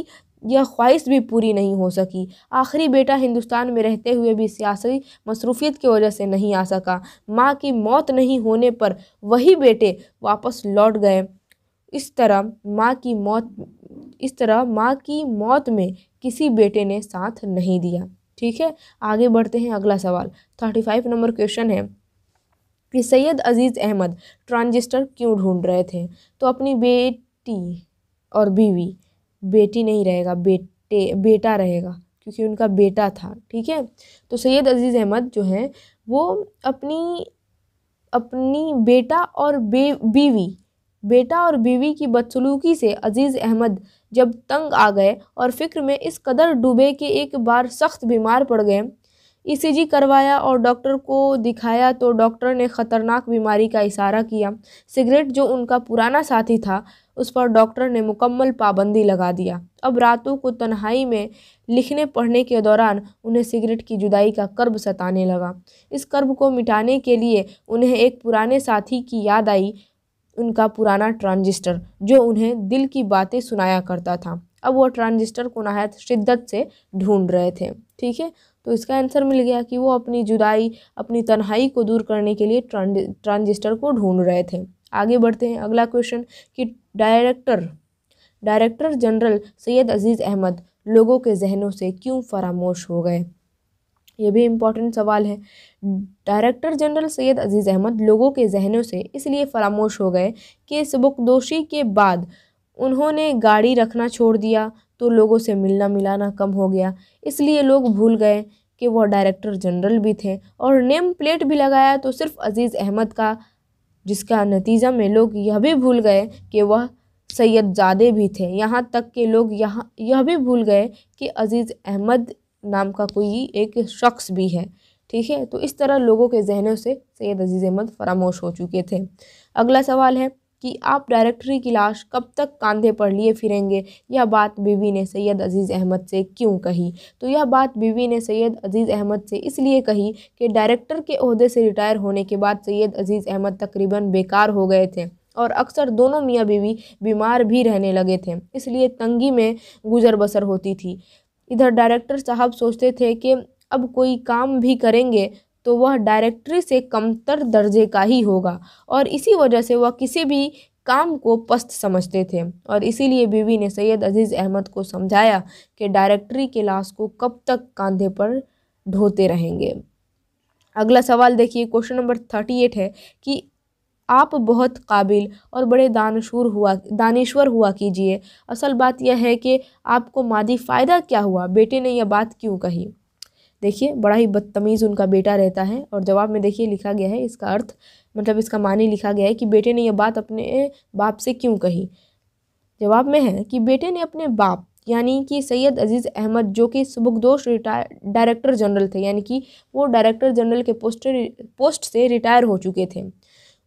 यह ख्वाहिश भी पूरी नहीं हो सकी आखिरी बेटा हिंदुस्तान में रहते हुए भी सियासी मसरूफियत की वजह से नहीं आ सका माँ की मौत नहीं होने पर वही बेटे वापस लौट गए इस तरह माँ की मौत इस तरह माँ की मौत में किसी बेटे ने साथ नहीं दिया ठीक है आगे बढ़ते हैं अगला सवाल थर्टी फाइव नंबर क्वेश्चन है कि सैयद अजीज़ अहमद ट्रांजिस्टर क्यों ढूंढ रहे थे तो अपनी बेटी और बीवी बेटी नहीं रहेगा बेटे बेटा रहेगा क्योंकि उनका बेटा था ठीक है तो सैयद अज़ीज़ अहमद जो हैं वो अपनी अपनी बेटा और बे बीवी बेटा और बीवी की बदसलूकी से अजीज़ अहमद जब तंग आ गए और फिक्र में इस कदर डूबे कि एक बार सख्त बीमार पड़ गए जी करवाया और डॉक्टर को दिखाया तो डॉक्टर ने ख़तरनाक बीमारी का इशारा किया सिगरेट जो उनका पुराना साथी था उस पर डॉक्टर ने मुकम्मल पाबंदी लगा दिया अब रातों को तन्हाई में लिखने पढ़ने के दौरान उन्हें सिगरेट की जुदाई का कर्ब सताने लगा इस कर्ब को मिटाने के लिए उन्हें एक पुराने साथी की याद आई उनका पुराना ट्रांजिस्टर जो उन्हें दिल की बातें सुनाया करता था अब वो ट्रांजिस्टर को नहायत शिद्दत से ढूंढ रहे थे ठीक है तो इसका आंसर मिल गया कि वो अपनी जुदाई अपनी तन्हाई को दूर करने के लिए ट्रांजिस्टर को ढूंढ रहे थे आगे बढ़ते हैं अगला क्वेश्चन कि director director general Syed Aziz Ahmad लोगों के जहनों से क्यों फरामोश हो गए ये भी इम्पॉर्टेंट सवाल है डायरेक्टर जनरल सैयद अजीज़ अहमद लोगों के जहनों से इसलिए फरामोश हो गए कि सबकदोशी के बाद उन्होंने गाड़ी रखना छोड़ दिया तो लोगों से मिलना मिलाना कम हो गया इसलिए लोग भूल गए कि वह डायरेक्टर जनरल भी थे और नेम प्लेट भी लगाया तो सिर्फ अजीज़ अहमद का जिसका नतीजा में लोग यह भी भूल गए कि वह सैयदजादे भी थे यहाँ तक के लोग यहाँ यह भी भूल गए कि अज़ीज़ अहमद नाम का कोई एक शख्स भी है ठीक है तो इस तरह लोगों के जहनों से सैयद अजीज़ अहमद फरामोश हो चुके थे अगला सवाल है कि आप डायरेक्टरी की लाश कब तक कंधे पर लिए फिरेंगे यह बात बीवी ने सैयद अज़ीज़ अहमद से क्यों कही तो यह बात बीवी ने सैयद अज़ीज़ अहमद से इसलिए कही कि डायरेक्टर के अहदे से रिटायर होने के बाद सैयद अज़ीज़ अहमद तकरीबन बेकार हो गए थे और अक्सर दोनों मियाँ बीवी बीमार भी रहने लगे थे इसलिए तंगी में गुजर बसर होती थी इधर डायरेक्टर साहब सोचते थे कि अब कोई काम भी करेंगे तो वह डायरेक्टरी से कमतर दर्जे का ही होगा और इसी वजह से वह किसी भी काम को पस्त समझते थे और इसीलिए बीवी ने सैयद अजीज़ अहमद को समझाया कि डायरेक्टरी के लाश को कब तक कंधे पर ढोते रहेंगे अगला सवाल देखिए क्वेश्चन नंबर थर्टी एट है कि आप बहुत काबिल और बड़े दानशूर हुआ दानश्वर हुआ कीजिए असल बात यह है कि आपको मादी फ़ायदा क्या हुआ बेटे ने यह बात क्यों कही देखिए बड़ा ही बदतमीज़ उनका बेटा रहता है और जवाब में देखिए लिखा गया है इसका अर्थ मतलब इसका मानी लिखा गया है कि बेटे ने यह बात अपने बाप से क्यों कही जवाब में है कि बेटे ने अपने बाप यानी कि सैयद अजीज़ अहमद जो कि सुबकदोश रिटायर डायरेक्टर जनरल थे यानी कि वो डायरेक्टर जनरल के पोस्ट पोस्ट से रिटायर हो चुके थे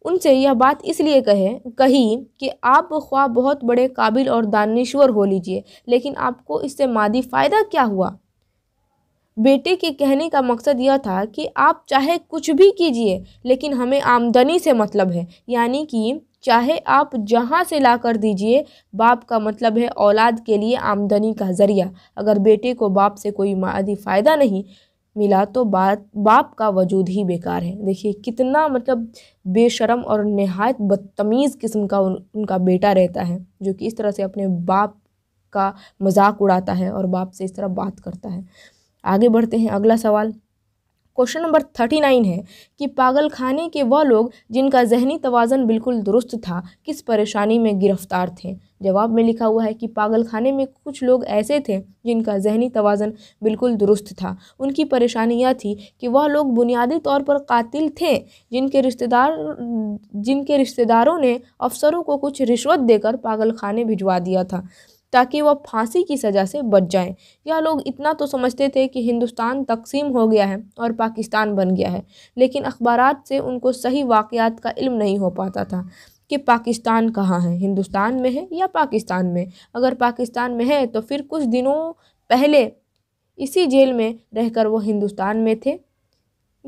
उनसे यह बात इसलिए कहे कही कि आप ख्वाब बहुत बड़े काबिल और दानश्वर हो लीजिए लेकिन आपको इससे मादी फ़ायदा क्या हुआ बेटे के कहने का मकसद यह था कि आप चाहे कुछ भी कीजिए लेकिन हमें आमदनी से मतलब है यानी कि चाहे आप जहाँ से ला कर दीजिए बाप का मतलब है औलाद के लिए आमदनी का ज़रिया अगर बेटे को बाप से कोई मादी फ़ायदा नहीं मिला तो बाप बाप का वजूद ही बेकार है देखिए कितना मतलब बेशरम और नहायत बदतमीज़ किस्म का उन, उनका बेटा रहता है जो कि इस तरह से अपने बाप का मजाक उड़ाता है और बाप से इस तरह बात करता है आगे बढ़ते हैं अगला सवाल क्वेश्चन नंबर थर्टी नाइन है कि पागल खाने के वह लोग जिनका जहनी तोज़न बिल्कुल दुरुस्त था किस परेशानी में गिरफ्तार थे जवाब में लिखा हुआ है कि पागल खाने में कुछ लोग ऐसे थे जिनका जहनी तोज़न बिल्कुल दुरुस्त था उनकी परेशानी यह थी कि वह लोग बुनियादी तौर पर कातिल थे जिनके रिश्तेदार जिनके रिश्तेदारों ने अफसरों को कुछ रिश्वत देकर पागल भिजवा दिया था ताकि वह फांसी की सज़ा से बच जाएं यह लोग इतना तो समझते थे कि हिंदुस्तान तकसीम हो गया है और पाकिस्तान बन गया है लेकिन अखबार से उनको सही वाक़ात का इल्म नहीं हो पाता था कि पाकिस्तान कहाँ है हिंदुस्तान में है या पाकिस्तान में अगर पाकिस्तान में है तो फिर कुछ दिनों पहले इसी जेल में रहकर वो हिंदुस्तान में थे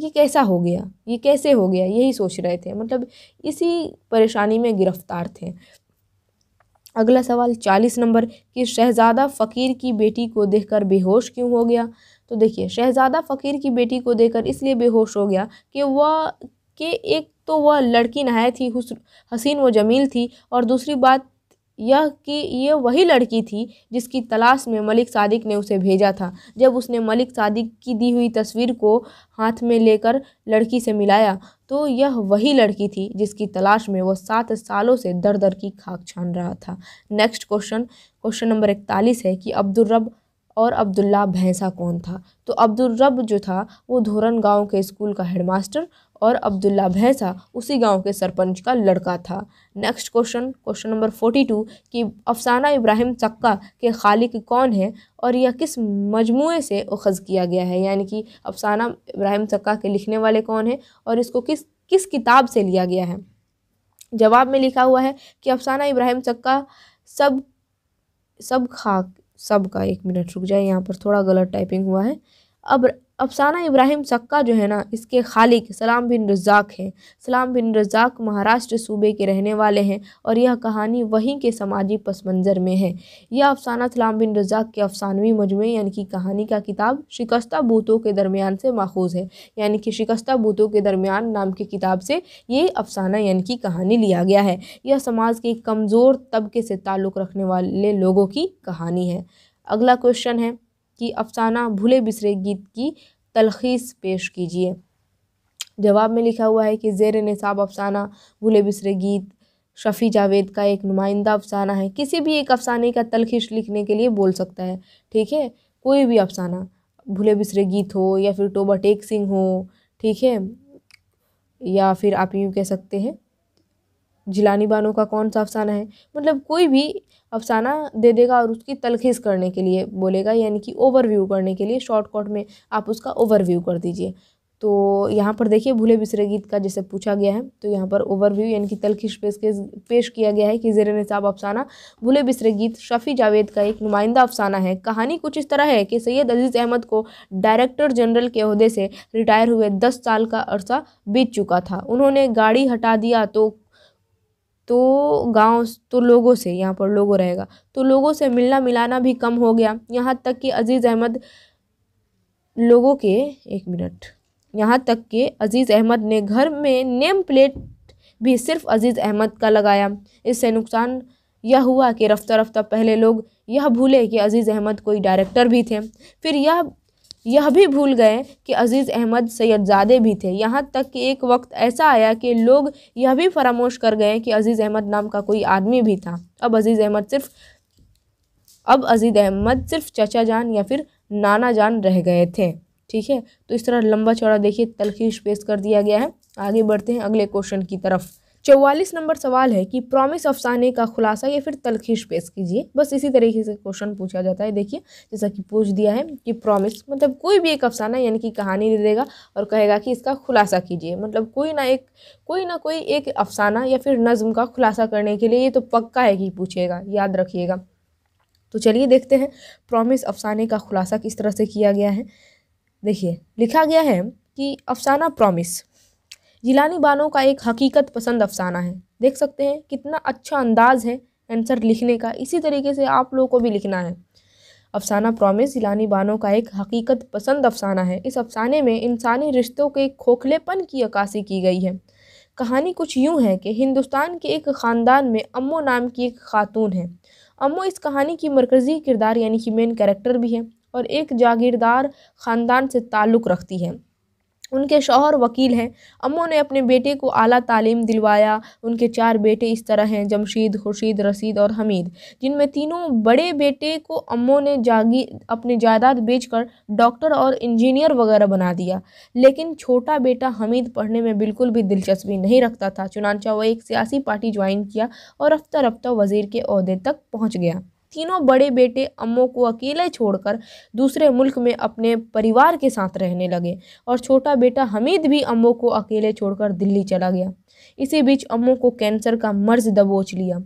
ये कैसा हो गया ये कैसे हो गया यही सोच रहे थे मतलब इसी परेशानी में गिरफ़्तार थे अगला सवाल चालीस नंबर कि शहजादा फ़कीर की बेटी को देखकर बेहोश क्यों हो गया तो देखिए शहजादा फ़कीर की बेटी को देखकर इसलिए बेहोश हो गया कि वह कि एक तो वह लड़की नहाय थी हसीन व जमील थी और दूसरी बात यह कि ये वही लड़की थी जिसकी तलाश में मलिक सादिक ने उसे भेजा था जब उसने मलिक सादिक की दी हुई तस्वीर को हाथ में लेकर लड़की से मिलाया तो यह वही लड़की थी जिसकी तलाश में वह सात सालों से दर दर की खाक छान रहा था नेक्स्ट क्वेश्चन क्वेश्चन नंबर इकतालीस है कि अब्दुलरब और अब्दुल्ला भैंसा कौन था तो अब्दुलरब जो था वो धोरन गांव के स्कूल का हेडमास्टर और अब्दुल्ला भैंसा उसी गांव के सरपंच का लड़का था next question question number forty two कि अफसाना इब्राहिम चक्का के खालिक कौन है और यह किस मजमू से अखज़ किया गया है यानी कि अफसाना इब्राहिम चक्का के लिखने वाले कौन हैं और इसको किस किस किताब से लिया गया है जवाब में लिखा हुआ है कि अफसाना इब्राहिम चक्का सब सब खाक सबका एक मिनट रुक जाए यहाँ पर थोड़ा गलत टाइपिंग हुआ है अब अफसाना इब्राहिम सक्का जो है ना इसके खालिक सलाम बिन रज़ाक हैं सलाम बिन रज़ाक महाराष्ट्र सूबे के रहने वाले हैं और यह कहानी वहीं के समाजी पस मंज़र में है यह अफसाना सलाम बिन रज़ाक के अफसानवी मजमू यानी कि कहानी का किताब शिकस्ता बूतों के दरमियान से माखूज़ है यानी कि शिकस्ता बूतों के दरमियान नाम की किताब से ये अफसाना यानी कि कहानी लिया गया है यह समाज के कमज़ोर तबके से ताल्लुक़ रखने वाले लोगों की कहानी है अगला क्वेश्चन है कि अफसाना भूले बिसरे गीत की तलखीस पेश कीजिए जवाब में लिखा हुआ है कि जेर नसाब अफसाना भूले बिसरे गीत शफ़ी जावेद का एक नुमाइंदा अफसाना है किसी भी एक अफसाने का तलखीश लिखने के लिए बोल सकता है ठीक है कोई भी अफसाना भूले बिसरे गीत हो या फिर टोबा टेक सिंह हो ठीक है या फिर आप यूँ कह सकते हैं जिलानी बानो का कौन सा अफसाना है मतलब कोई भी अफसाना दे देगा और उसकी तलखीस करने के लिए बोलेगा यानी कि ओवरव्यू करने के लिए शॉर्टकट में आप उसका ओवरव्यू कर दीजिए तो यहाँ पर देखिए भूले बिसरे गीत का जैसे पूछा गया है तो यहाँ पर ओवरव्यू यानी कि तलखीश पेश के पेश किया गया है कि जेर नसाब अफसाना भूले बिसरे गीत शफ़ी जावेद का एक नुमाइंदा अफसाना है कहानी कुछ इस तरह है कि सैयद अजीज़ अहमद को डायरेक्टर जनरल के अहदे से रिटायर हुए दस साल का अरसा बीत चुका था उन्होंने गाड़ी हटा दिया तो तो गाँव तो लोगों से यहाँ पर लोगों रहेगा तो लोगों से मिलना मिलाना भी कम हो गया यहाँ तक कि अज़ीज़ अहमद लोगों के एक मिनट यहाँ तक कि अज़ीज़ अहमद ने घर में नेम प्लेट भी सिर्फ अज़ीज़ अहमद का लगाया इससे नुकसान यह हुआ कि रफ्तार रफ्तार पहले लोग यह भूले कि अज़ीज़ अहमद कोई डायरेक्टर भी थे फिर यह यह भी भूल गए कि अजीज़ अहमद सैदजादे भी थे यहाँ तक कि एक वक्त ऐसा आया कि लोग यह भी फरामोश कर गए कि अजीज़ अहमद नाम का कोई आदमी भी था अब अजीज़ अहमद सिर्फ अब अजीज़ अहमद सिर्फ चचा जान या फिर नाना जान रह गए थे ठीक है तो इस तरह लंबा चौड़ा देखिए तलखीश पेश कर दिया गया है आगे बढ़ते हैं अगले क्वेश्चन की तरफ चौवालीस नंबर सवाल है कि प्रॉमिस अफसाने का खुलासा या फिर तलखीश पेश कीजिए बस इसी तरीके से क्वेश्चन पूछा जाता है देखिए जैसा कि पूछ दिया है कि प्रॉमिस मतलब कोई भी एक अफसाना यानी कि कहानी दे देगा और कहेगा कि इसका खुलासा कीजिए मतलब कोई ना एक कोई ना कोई एक अफसाना या फिर नज्म का खुलासा करने के लिए ये तो पक्का है कि पूछेगा याद रखिएगा तो चलिए देखते हैं प्रॉमिस अफसाने का खुलासा किस तरह से किया गया है देखिए लिखा गया है कि अफसाना प्रॉमिस जिलानी बानो का एक हकीकत पसंद अफसाना है देख सकते हैं कितना अच्छा अंदाज है आंसर लिखने का इसी तरीके से आप लोगों को भी लिखना है अफसाना प्रॉमिस जिलानी बानो का एक हकीकत पसंद अफसाना है इस अफसाने में इंसानी रिश्तों के खोखलेपन की अक्सी की गई है कहानी कुछ यूँ है कि हिंदुस्तान के एक ख़ानदान में अम्मो नाम की एक खातून है अम्मो इस कहानी की मरकज़ी किरदार यानी कि मेन कैरेक्टर भी है और एक जागीरदार ख़ानदान से ताल्लुक़ रखती है उनके शौहर वकील हैं अम्मो ने अपने बेटे को आला तालीम दिलवाया उनके चार बेटे इस तरह हैं जमशीद खुर्शीद रसीद और हमीद जिनमें तीनों बड़े बेटे को अम्मो ने जागी अपनी जायदाद बेचकर डॉक्टर और इंजीनियर वगैरह बना दिया लेकिन छोटा बेटा हमीद पढ़ने में बिल्कुल भी दिलचस्पी नहीं रखता था चुनानचा वह एक सियासी पार्टी ज्वाइन किया और रफ्ता रफ्ता वजीर के अहदे तक पहुँच गया तीनों बड़े बेटे अम्मो को अकेले छोड़कर दूसरे मुल्क में अपने परिवार के साथ रहने लगे और छोटा बेटा हमीद भी अम्मो को अकेले छोड़कर दिल्ली चला गया इसी बीच अम्मो को कैंसर का मर्ज दबोच लिया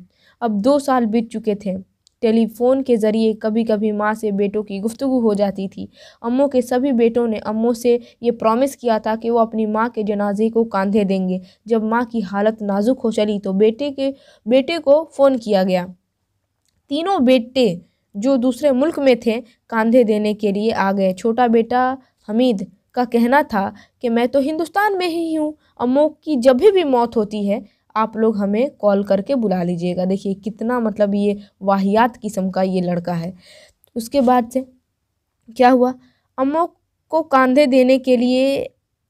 अब दो साल बीत चुके थे टेलीफोन के ज़रिए कभी कभी माँ से बेटों की गुफ्तु हो जाती थी अम्मों के सभी बेटों ने अम्मों से ये प्रॉमिस किया था कि वो अपनी माँ के जनाजे को कांधे देंगे जब माँ की हालत नाजुक हो चली तो बेटे के बेटे को फ़ोन किया गया तीनों बेटे जो दूसरे मुल्क में थे कांधे देने के लिए आ गए छोटा बेटा हमीद का कहना था कि मैं तो हिंदुस्तान में ही हूँ अमो की जब भी मौत होती है आप लोग हमें कॉल करके बुला लीजिएगा देखिए कितना मतलब ये वाहियात किस्म का ये लड़का है उसके बाद से क्या हुआ अमो को कांधे देने के लिए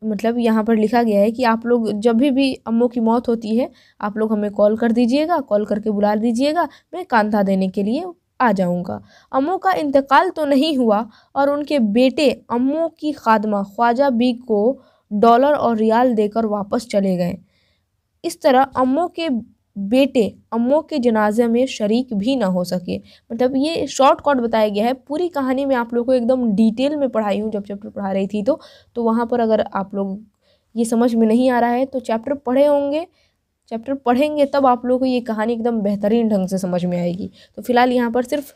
मतलब यहाँ पर लिखा गया है कि आप लोग जब भी भी अम्मो की मौत होती है आप लोग हमें कॉल कर दीजिएगा कॉल करके बुला दीजिएगा मैं कांधा देने के लिए आ जाऊँगा अम्मो का इंतकाल तो नहीं हुआ और उनके बेटे अम्मो की खादमा ख्वाजा बी को डॉलर और रियाल देकर वापस चले गए इस तरह अम्मो के बेटे अम्मो के जनाजे में शरीक भी ना हो सके मतलब ये शॉर्ट कॉट बताया गया है पूरी कहानी मैं आप लोगों को एकदम डिटेल में पढ़ाई हूँ जब चैप्टर पढ़ा रही थी तो तो वहाँ पर अगर आप लोग ये समझ में नहीं आ रहा है तो चैप्टर पढ़े होंगे चैप्टर पढ़ेंगे तब आप लोगों को ये कहानी एकदम बेहतरीन ढंग से समझ में आएगी तो फिलहाल यहाँ पर सिर्फ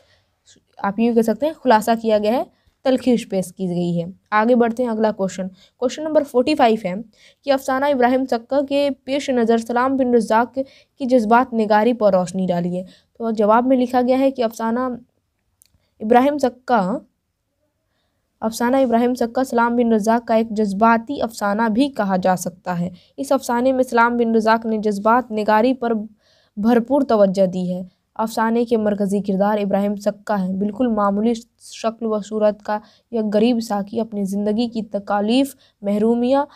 आप यूँ कह सकते हैं खुलासा किया गया है तलखीश पेश की गई है आगे बढ़ते हैं अगला question question number forty five है कि अफसाना इब्राहिम सक्का के पेश नज़र सलाम बिन रजाक की जज्बात निगारी पर रोशनी डाली है तो जवाब में लिखा गया है कि अफसाना इब्राहिम सक्का अफसाना इब्राहिम सक्का सलाम बिन रजाक का एक जज्बाती अफसाना भी कहा जा सकता है इस अफसाने में सलाम बिन रजाक ने जज्बात निगारी पर भरपूर तोज्जा दी है अफसाने के मरकज़ी किरदार इब्राहिम सक्का है बिल्कुल मामूली शक्ल व सूरत का यह गरीब साकी अपनी ज़िंदगी की तकालीफ़ महरूमियाँ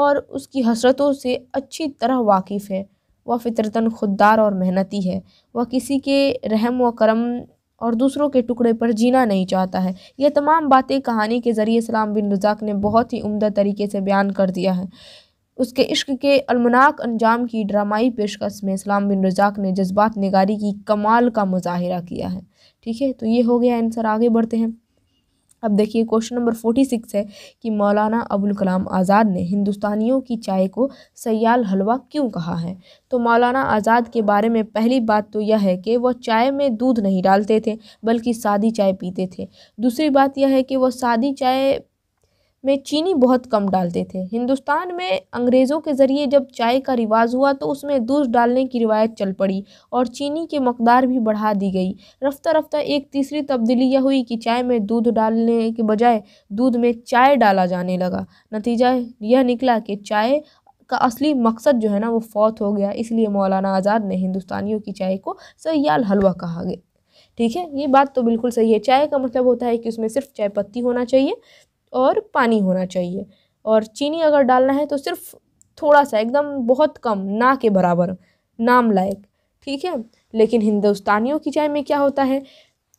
और उसकी हसरतों से अच्छी तरह वाकिफ़ है वह फितरतन खुददार और मेहनती है वह किसी के रहम व करम और दूसरों के टुकड़े पर जीना नहीं चाहता है यह तमाम बातें कहानी के ज़रिए सलाम बिन रज़ाक ने बहुत ही उम्दा तरीके से बयान कर दिया है उसके इश्क के अलमनाक अंजाम की ड्रामाई पेशकश में इस्लाम बिन रजाक ने जज्बात निगारी की कमाल का मुजाहरा किया है ठीक है तो ये हो गया आंसर आगे बढ़ते हैं अब देखिए क्वेश्चन नंबर फोर्टी सिक्स है कि मौलाना अबुल कलाम आज़ाद ने हिंदुस्तानियों की चाय को सयाल हलवा क्यों कहा है तो मौलाना आज़ाद के बारे में पहली बात तो यह है कि वह चाय में दूध नहीं डालते थे बल्कि सादी चाय पीते थे दूसरी बात यह है कि वह सादी चाय में चीनी बहुत कम डालते थे हिंदुस्तान में अंग्रेज़ों के ज़रिए जब चाय का रिवाज हुआ तो उसमें दूध डालने की रिवायत चल पड़ी और चीनी की मकदार भी बढ़ा दी गई रफ्ता रफ्ता एक तीसरी तब्दीली यह हुई कि चाय में दूध डालने के बजाय दूध में चाय डाला जाने लगा नतीजा यह निकला कि चाय का असली मकसद जो है ना वो फौत हो गया इसलिए मौलाना आज़ाद ने हिंदुस्तानियों की चाय को सयाल हलवा कहा गया ठीक है ये बात तो बिल्कुल सही है चाय का मतलब होता है कि उसमें सिर्फ चाय पत्ती होना चाहिए और पानी होना चाहिए और चीनी अगर डालना है तो सिर्फ थोड़ा सा एकदम बहुत कम ना के बराबर नाम लायक ठीक है लेकिन हिंदुस्तानियों की चाय में क्या होता है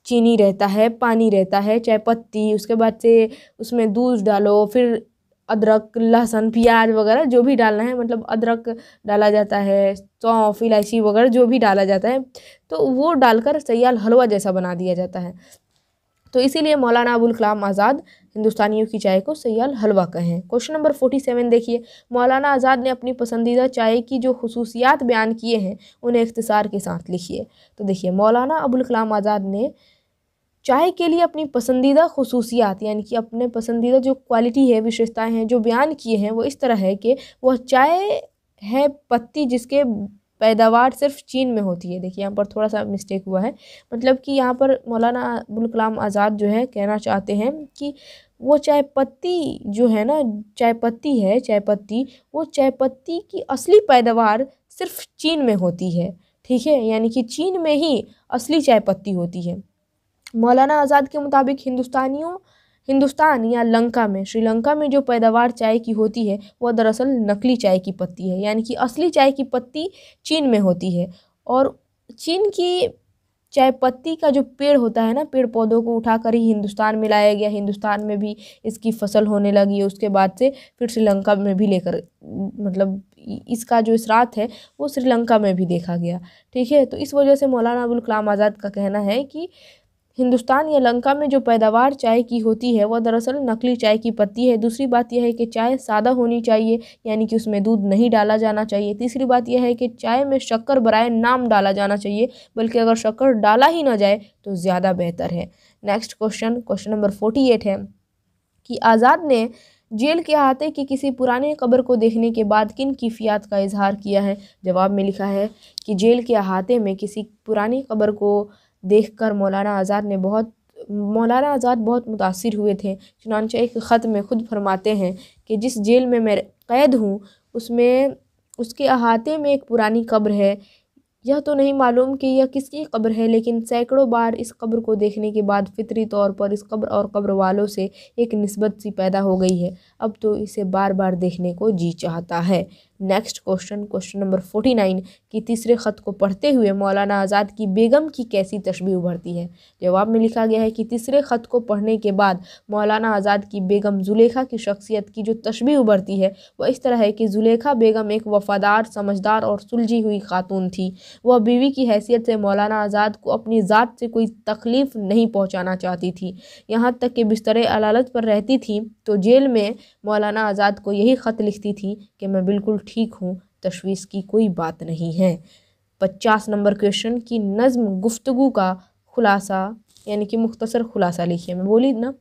चीनी रहता है पानी रहता है चाय पत्ती उसके बाद से उसमें दूध डालो फिर अदरक लहसुन प्याज वगैरह जो भी डालना है मतलब अदरक डाला जाता है सौंफ इलायची वगैरह जो भी डाला जाता है तो वो डालकर सयाल हलवा जैसा बना दिया जाता है तो इसीलिए मौलाना अबुल कलाम आज़ाद हिंदुस्तानियों की चाय को सयाल हलवा कहें क्वेश्चन नंबर फोर्टी सेवन देखिए मौलाना आज़ाद ने अपनी पसंदीदा चाय की जो खसूसियात बयान किए हैं उन्हें इख्तसार के साथ लिखिए तो देखिए मौलाना अबुल कलाम आज़ाद ने चाय के लिए अपनी पसंदीदा खसूसियात यानी कि अपने पसंदीदा जो क्वालिटी है विशेषताएँ हैं जो बयान किए हैं वो इस तरह है कि वह चाय है पत्ती जिसके पैदावार सिर्फ चीन में होती है देखिए यहाँ पर थोड़ा सा मिस्टेक हुआ है मतलब कि यहाँ पर मौलाना अबुल कलाम आज़ाद जो है कहना चाहते हैं कि वो चाय पत्ती जो है ना चाय पत्ती है चाय पत्ती वो चाय पत्ती की असली पैदावार सिर्फ चीन में होती है ठीक है यानी कि चीन में ही असली चाय पत्ती होती है मौलाना आज़ाद के मुताबिक हिंदुस्तानियों हिंदुस्तान या लंका में श्रीलंका में जो पैदावार चाय की होती है वह दरअसल नकली चाय की पत्ती है यानी कि असली चाय की पत्ती चीन में होती है और चीन की चाय पत्ती का जो पेड़ होता है ना पेड़ पौधों को उठाकर ही हिंदुस्तान में लाया गया हिंदुस्तान में भी इसकी फसल होने लगी उसके बाद से फिर श्रीलंका में भी लेकर मतलब इसका जो इसरात है वो श्रीलंका में भी देखा गया ठीक है तो इस वजह से मौलाना अबुल कलाम आज़ाद का कहना है कि हिंदुस्तान या लंका में जो पैदावार चाय की होती है वह दरअसल नकली चाय की पत्ती है दूसरी बात यह है कि चाय सादा होनी चाहिए यानी कि उसमें दूध नहीं डाला जाना चाहिए तीसरी बात यह है कि चाय में शक्कर बरए नाम डाला जाना चाहिए बल्कि अगर शक्कर डाला ही ना जाए तो ज़्यादा बेहतर है next question question number forty eight है कि आज़ाद ने जेल के अहाते की किसी पुराने कब्र को देखने के बाद किन कीफ़ियात का इजहार किया है जवाब में लिखा है कि जेल के अहाते में किसी पुरानी कब्र को देखकर मौलाना आज़ाद ने बहुत मौलाना आज़ाद बहुत मुतासर हुए थे चुनानचे एक ख़त में ख़ुद फरमाते हैं कि जिस जेल में मैं कैद हूँ उसमें उसके अहाते में एक पुरानी कब्र है यह तो नहीं मालूम कि यह किसकी कब्र है लेकिन सैकड़ों बार इस कब्र को देखने के बाद फितरी तौर पर इस कब्र और कब्र वालों से एक नस्बत सी पैदा हो गई है अब तो इसे बार बार देखने को जी चाहता है next question question number forty nine कि तीसरे ख़त को पढ़ते हुए मौलाना आज़ाद की बेगम की कैसी तशबी उभरती है जवाब में लिखा गया है कि तीसरे ख़त को पढ़ने के बाद मौलाना आज़ाद की बेगम जुलेखा की शख्सियत की जो तशबी उभरती है वह इस तरह है कि जुलेखा बेगम एक वफ़ादार समझदार और सुलझी हुई खातून थी वह बीवी की हैसियत से मौलाना आज़ाद को अपनी ज़ात से कोई तकलीफ़ नहीं पहुँचाना चाहती थी यहाँ तक कि बिस्तर अलालत पर रहती थी तो जेल में मौलाना आज़ाद को यही ख़त लिखती थी कि मैं बिल्कुल ठीक हूँ तशवीश की कोई बात नहीं है पचास नंबर क्वेश्चन की नज़म गुफ्तगु का खुलासा यानी कि मुख्तसर खुलासा लिखिए मैं बोली ना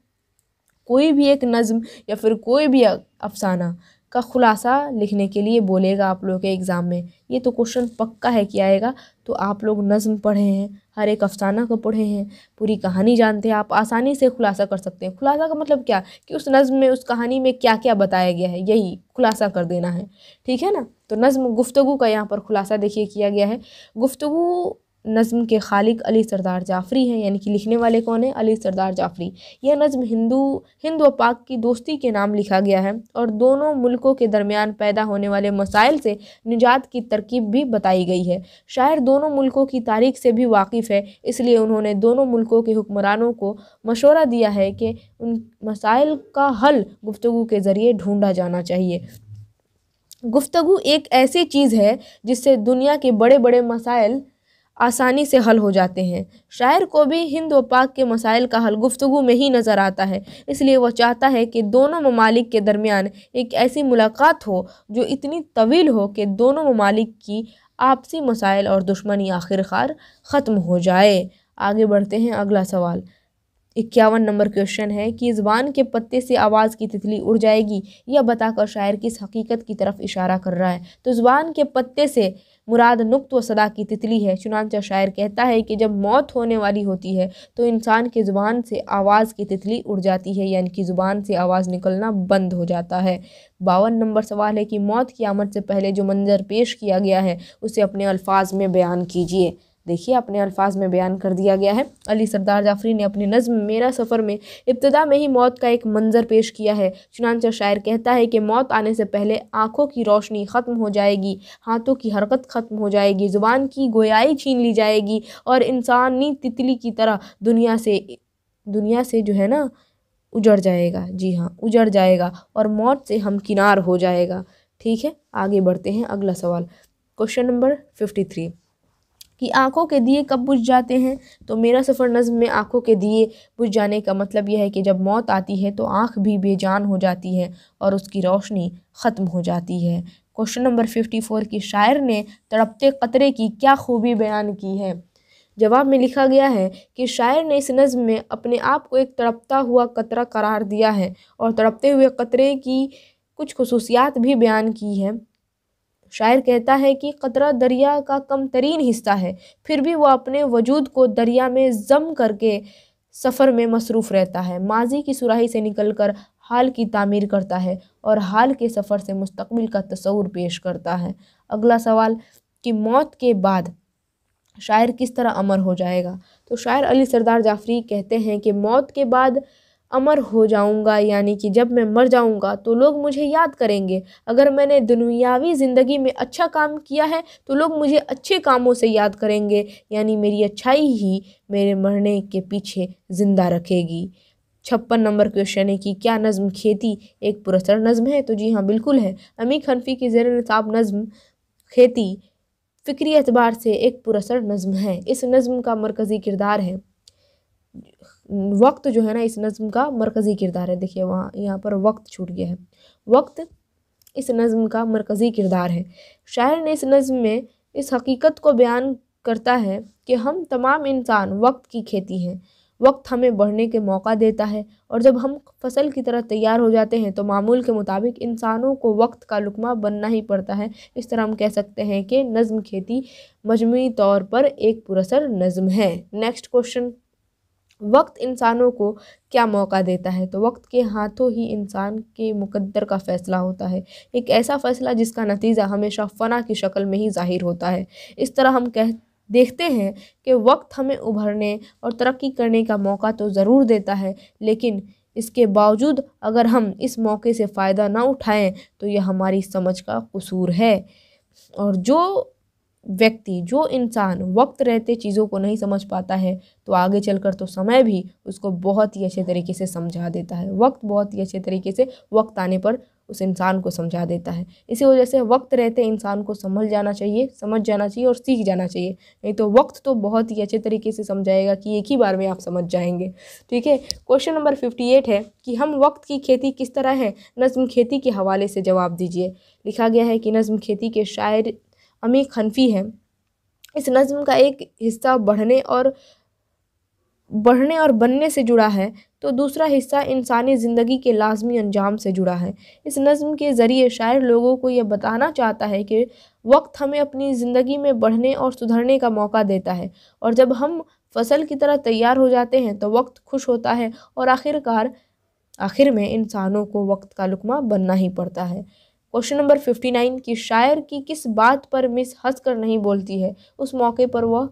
कोई भी एक नज़म या फिर कोई भी अफसाना का ख़ुलासा लिखने के लिए बोलेगा आप लोगों के एग्ज़ाम में ये तो क्वेश्चन पक्का है कि आएगा तो आप लोग नज़म पढ़े हैं हर एक अफसाना को पढ़े हैं पूरी कहानी जानते हैं आप आसानी से खुलासा कर सकते हैं खुलासा का मतलब क्या कि उस नज़म में उस कहानी में क्या क्या बताया गया है यही खुलासा कर देना है ठीक है ना तो नज़म गुफ्तु का यहाँ पर खुलासा देखिए किया गया है गुफ्तु नज़म के खालिक अली सरदार जाफ़री हैं यानी कि लिखने वाले कौन हैं अली सरदार जाफ़री यह नज़म हिंदू हिंद व पाक की दोस्ती के नाम लिखा गया है और दोनों मुल्कों के दरमियान पैदा होने वाले मसाइल से निजात की तरकीब भी बताई गई है शायर दोनों मुल्कों की तारीख से भी वाकिफ़ है इसलिए उन्होंने दोनों मुल्कों के हुक्मरानों को मशवरा दिया है कि उन मसाइल का हल गुफ्तु के ज़रिए ढूँढा जाना चाहिए गुफ्तु एक ऐसी चीज़ है जिससे दुनिया के बड़े बड़े मसाइल आसानी से हल हो जाते हैं शायर को भी हिंद व पाक के मसाइल का हल गुफ्तु में ही नज़र आता है इसलिए वह चाहता है कि दोनों ममालिक के दरमियान एक ऐसी मुलाकात हो जो इतनी तवील हो कि दोनों ममालिक की आपसी मसाइल और दुश्मनी आखिरकार ख़त्म हो जाए आगे बढ़ते हैं अगला सवाल इक्यावन नंबर क्वेश्चन है कि ज़बान के पत्ते से आवाज़ की तितली उड़ जाएगी यह बताकर शायर किस हकीकत की तरफ इशारा कर रहा है तो ज़बान के पत्ते से मुराद नुक्त व सदा की तितली है चुनानचा शायर कहता है कि जब मौत होने वाली होती है तो इंसान की ज़ुबान से आवाज़ की तितली उड़ जाती है यानी कि ज़ुबान से आवाज़ निकलना बंद हो जाता है बावन नंबर सवाल है कि मौत की आमद से पहले जो मंजर पेश किया गया है उसे अपने अल्फाज में बयान कीजिए देखिए अपने अल्फाज में बयान कर दिया गया है अली सरदार जाफरी ने अपनी नज़म मेरा सफ़र में इब्तदा में ही मौत का एक मंज़र पेश किया है चुनानचा शायर कहता है कि मौत आने से पहले आँखों की रोशनी ख़त्म हो जाएगी हाथों की हरकत ख़त्म हो जाएगी ज़ुबान की गोयाई छीन ली जाएगी और इंसानी तितली की तरह दुनिया से दुनिया से जो है ना उजड़ जाएगा जी हाँ उजड़ जाएगा और मौत से हमकिनार हो जाएगा ठीक है आगे बढ़ते हैं अगला सवाल क्वेश्चन नंबर फिफ्टी थ्री कि आँखों के दिए कब बुझ जाते हैं तो मेरा सफ़र नज़म में आँखों के दिए बुझ जाने का मतलब यह है कि जब मौत आती है तो आँख भी बेजान हो जाती है और उसकी रोशनी ख़त्म हो जाती है क्वेश्चन नंबर फिफ्टी फ़ोर की शायर ने तड़पते कतरे की क्या खूबी बयान की है जवाब में लिखा गया है कि शायर ने इस नज़म में अपने आप को एक तड़पता हुआ कतरा करार दिया है और तड़पते हुए कतरे की कुछ खसूसियात भी बयान की है शायर कहता है कि क़तरा दरिया का कम तरीन हिस्सा है फिर भी वह अपने वजूद को दरिया में जम करके सफ़र में मसरूफ़ रहता है माजी की सुराही से निकल कर हाल की तामीर करता है और हाल के सफ़र से मुस्तबिल का तस्वूर पेश करता है अगला सवाल कि मौत के बाद शायर किस तरह अमर हो जाएगा तो शायर अली सरदार जाफरी कहते हैं कि मौत के बाद अमर हो जाऊंगा यानी कि जब मैं मर जाऊंगा तो लोग मुझे याद करेंगे अगर मैंने दुनियावी ज़िंदगी में अच्छा काम किया है तो लोग मुझे अच्छे कामों से याद करेंगे यानी मेरी अच्छाई ही मेरे मरने के पीछे ज़िंदा रखेगी छप्पन नंबर क्वेश्चन है कि क्या नज़म खेती एक पुरस्तर नज़म है तो जी हाँ बिल्कुल है अमी खनफी की जैर नसाब नज़म खेती फ़िक्री एतबार से एक पुरस्तर नज़म है इस नज़म का मरकज़ी किरदार है वक्त जो है ना इस नज़म का मरकज़ी किरदार है देखिए वहाँ यहाँ पर वक्त छूट गया है वक्त इस नज़म का मरकज़ी किरदार है शायर ने इस नज़म में इस हकीकत को बयान करता है कि हम तमाम इंसान वक्त की खेती हैं वक्त हमें बढ़ने के मौका देता है और जब हम फसल की तरह तैयार हो जाते हैं तो मामूल के मुताबिक इंसानों को वक्त का लुकमा बनना ही पड़ता है इस तरह हम कह सकते हैं कि नज़म खेती मजमू तौर पर एक पुरसर नज़म है नेक्स्ट क्वेश्चन वक्त इंसानों को क्या मौका देता है तो वक्त के हाथों ही इंसान के मुकद्दर का फ़ैसला होता है एक ऐसा फ़ैसला जिसका नतीजा हमेशा फ़ना की शक्ल में ही ज़ाहिर होता है इस तरह हम कह देखते हैं कि वक्त हमें उभरने और तरक्की करने का मौका तो ज़रूर देता है लेकिन इसके बावजूद अगर हम इस मौके से फ़ायदा ना उठाएं तो यह हमारी समझ का कसूर है और जो व्यक्ति जो इंसान वक्त रहते चीज़ों को नहीं समझ पाता है तो आगे चलकर तो समय भी उसको बहुत ही अच्छे तरीके से समझा देता है वक्त बहुत ही अच्छे तरीके से वक्त आने पर उस इंसान को समझा देता है इसी वजह से वक्त रहते इंसान को समझ जाना चाहिए समझ जाना चाहिए और सीख जाना चाहिए नहीं तो वक्त तो बहुत ही अच्छे तरीके से समझाएगा कि एक ही बार में आप समझ जाएंगे ठीक है क्वेश्चन नंबर फिफ्टी एट है कि हम वक्त की खेती किस तरह है नज़म खेती के हवाले से जवाब दीजिए लिखा गया है कि नज़म खेती के शायर अमी खनफी है इस नज़म का एक हिस्सा बढ़ने और बढ़ने और बनने से जुड़ा है तो दूसरा हिस्सा इंसानी ज़िंदगी के लाजमी अंजाम से जुड़ा है इस नज़म के ज़रिए शायर लोगों को यह बताना चाहता है कि वक्त हमें अपनी ज़िंदगी में बढ़ने और सुधरने का मौका देता है और जब हम फसल की तरह तैयार हो जाते हैं तो वक्त खुश होता है और आखिरकार आखिर में इंसानों को वक्त का लुकमा बनना ही पड़ता है क्वेश्चन नंबर फिफ्टी नाइन कि शायर की किस बात पर मिस हंसकर नहीं बोलती है उस मौके पर वह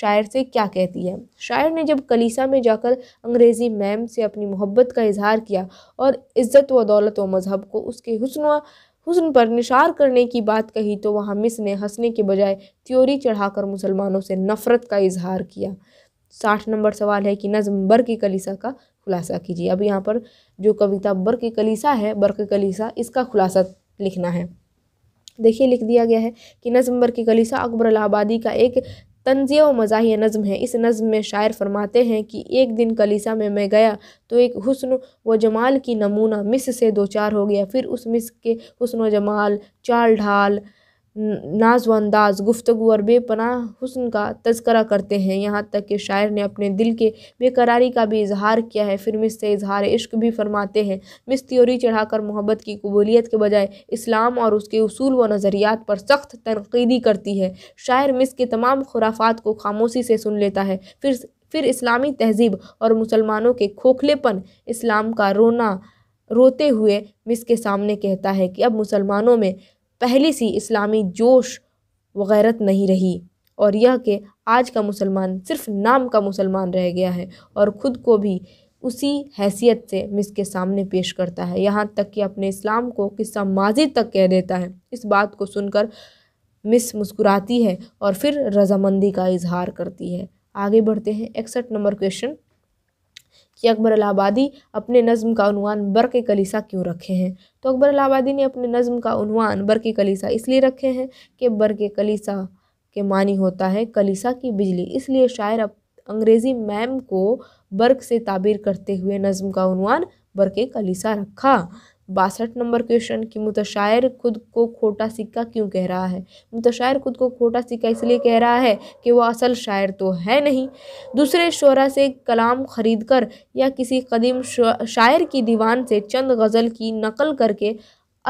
शायर से क्या कहती है शायर ने जब कलीसा में जाकर अंग्रेज़ी मैम से अपनी मोहब्बत का इजहार किया और इज़्ज़त व दौलत व मज़हब को उसके हसन व पर निशार करने की बात कही तो वहाँ मिस ने हंसने के बजाय त्योरी चढ़ाकर मुसलमानों से नफ़रत का इजहार किया साठ नंबर सवाल है कि नज़म बर की कलीसा का खुलासा कीजिए अब यहाँ पर जो कविता बर की कलीसा है बर की कलीसा इसका खुलासा लिखना है देखिए लिख दिया गया है कि नज़म बर की गलीसा अकबर अलाहाबादी का एक तंजिया व मजाही नज़म है इस नज़म में शायर फरमाते हैं कि एक दिन कलीसा में मैं गया तो एक हुसन व जमाल की नमूना मिस से दो चार हो गया फिर उस मिस के हुसन व जमाल चाल ढाल नाज वंदाज़ गुफ्तु और बेपना हुसन का तस्करा करते हैं यहाँ तक कि शायर ने अपने दिल के बेकरारी का भी इजहार किया है फिर मिस से इजहार इश्क भी फरमाते हैं मिस त्योरी चढ़ाकर मोहब्बत की कबूलियत के बजाय इस्लाम और उसके असूल व नज़रियात पर सख्त तनकीदी करती है शायर मिस के तमाम खुराफात को खामोशी से सुन लेता है फिर फिर इस्लामी तहजीब और मुसलमानों के खोखलेपन इस्लाम का रोना रोते हुए मिस के सामने कहता है कि अब मुसलमानों में पहले सी इस्लामी जोश वगैरत नहीं रही और यह कि आज का मुसलमान सिर्फ नाम का मुसलमान रह गया है और ख़ुद को भी उसी हैसियत से मिस के सामने पेश करता है यहाँ तक कि अपने इस्लाम को किस्सा माजी तक कह देता है इस बात को सुनकर मिस मुस्कुराती है और फिर रजामंदी का इजहार करती है आगे बढ़ते हैं इकसठ नंबर क्वेश्चन कि अकबर अलाहाबादी अपने नज़म का अनवान बर के कलीसा क्यों रखे हैं तो अकबर अलाहाबादी ने अपने नज़म का अनवान बर के कलीसा इसलिए रखे हैं कि बर के कलीसा के मानी होता है कलीसा की बिजली इसलिए शायर अब अंग्रेज़ी मैम को बर्क से ताबीर करते हुए नज़म का उनवान बरके कलीसा रखा बासठ नंबर क्वेश्चन कि मुतशायर खुद को खोटा सिक्का क्यों कह रहा है मुतशायर खुद को खोटा सिक्का इसलिए कह रहा है कि वह असल शायर तो है नहीं दूसरे शोरा से कलाम खरीद कर या किसी कदीम शायर की दीवान से चंद गज़ल की नकल करके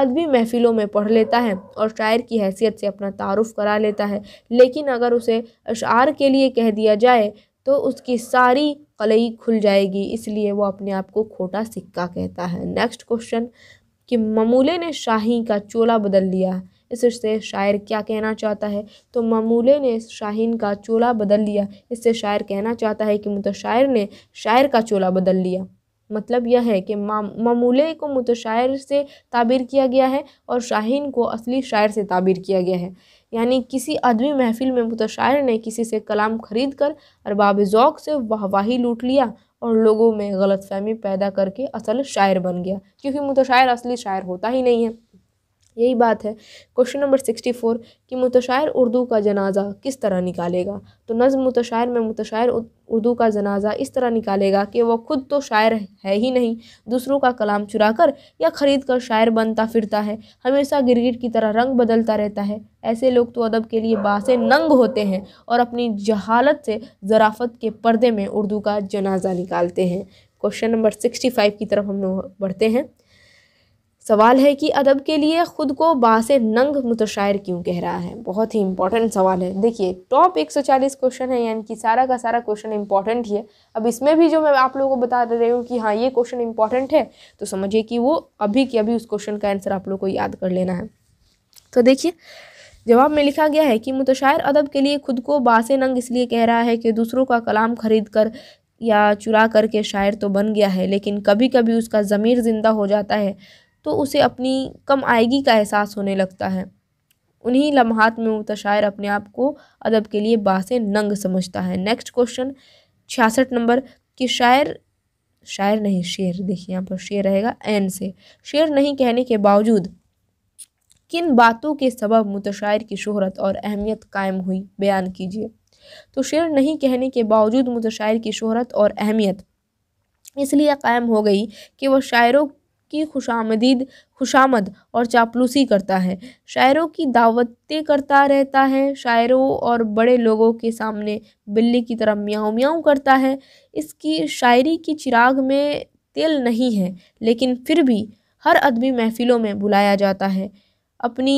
अदबी महफिलों में पढ़ लेता है और शायर की हैसियत से अपना तारुफ करा लेता है लेकिन अगर उसे अशार के लिए कह दिया जाए तो उसकी सारी कलई खुल जाएगी इसलिए वो अपने आप को खोटा सिक्का कहता है नेक्स्ट क्वेश्चन कि ममूले ने शाही का चोला बदल लिया इससे शायर क्या कहना चाहता है तो ममूले ने शाहीन का चोला बदल लिया इससे शायर कहना चाहता है कि मुतशायर ने शायर का चोला बदल लिया मतलब यह है कि ममूले को मुतशायर से ताबीर किया गया है और शाहीन को असली शायर से ताबीर किया गया है यानी किसी अदबी महफिल में मुतशायर ने किसी से कलाम खरीद कर अरबाब ज़ौक से वाहवाही लूट लिया और लोगों में गलतफहमी पैदा करके असल शायर बन गया क्योंकि मुतशायर असली शायर होता ही नहीं है यही बात है क्वेश्चन नंबर सिक्सटी फ़ोर कि मुतशायर उर्दू का जनाजा किस तरह निकालेगा तो नज़म मुतशायर में मुतशायर उर्दू का जनाजा इस तरह निकालेगा कि वह खुद तो शायर है ही नहीं दूसरों का कलाम चुरा कर या ख़रीद कर शायर बनता फिरता है हमेशा गिरगिट की तरह रंग बदलता रहता है ऐसे लोग तो अदब के लिए बासे नंग होते हैं और अपनी जहालत से ज़राफ़त के पर्दे में उर्दू का जनाजा निकालते हैं क्वेश्चन नंबर सिक्सटी फाइव की तरफ हम लोग बढ़ते हैं सवाल है कि अदब के लिए ख़ुद को बास नंग मुतशायर क्यों कह रहा है बहुत ही इंपॉर्टेंट सवाल है देखिए टॉप 140 क्वेश्चन है यानी कि सारा का सारा क्वेश्चन इंपॉर्टेंट ही है अब इसमें भी जो मैं आप लोगों को बता रही हूँ कि हाँ ये क्वेश्चन इंपॉर्टेंट है तो समझिए कि वो अभी की अभी उस क्वेश्चन का आंसर आप लोग को याद कर लेना है तो देखिए जवाब में लिखा गया है कि मुतशायर अदब के लिए खुद को बास नंग इसलिए कह रहा है कि दूसरों का कलाम खरीद कर या चुरा करके शायर तो बन गया है लेकिन कभी कभी उसका ज़मीर ज़िंदा हो जाता है तो उसे अपनी कम आएगी का एहसास होने लगता है उन्हीं लम्हात में मुतशायर अपने आप को अदब के लिए बासे नंग समझता है नेक्स्ट क्वेश्चन छियासठ नंबर कि शायर शायर नहीं शेर देखिए यहाँ पर शेर रहेगा एन से शेर नहीं कहने के बावजूद किन बातों के सबब मुतशायर की शहरत और अहमियत कायम हुई बयान कीजिए तो शेर नहीं कहने के बावजूद मुतशायर की शोहरत और अहमियत इसलिए कायम हो गई कि वह शायरों की खुशामदीद खुशामद और चापलूसी करता है शायरों की दावतें करता रहता है शायरों और बड़े लोगों के सामने बिल्ली की तरह म्याऊँ म्याऊँ करता है इसकी शायरी की चिराग में तेल नहीं है लेकिन फिर भी हर अदबी महफ़िलों में बुलाया जाता है अपनी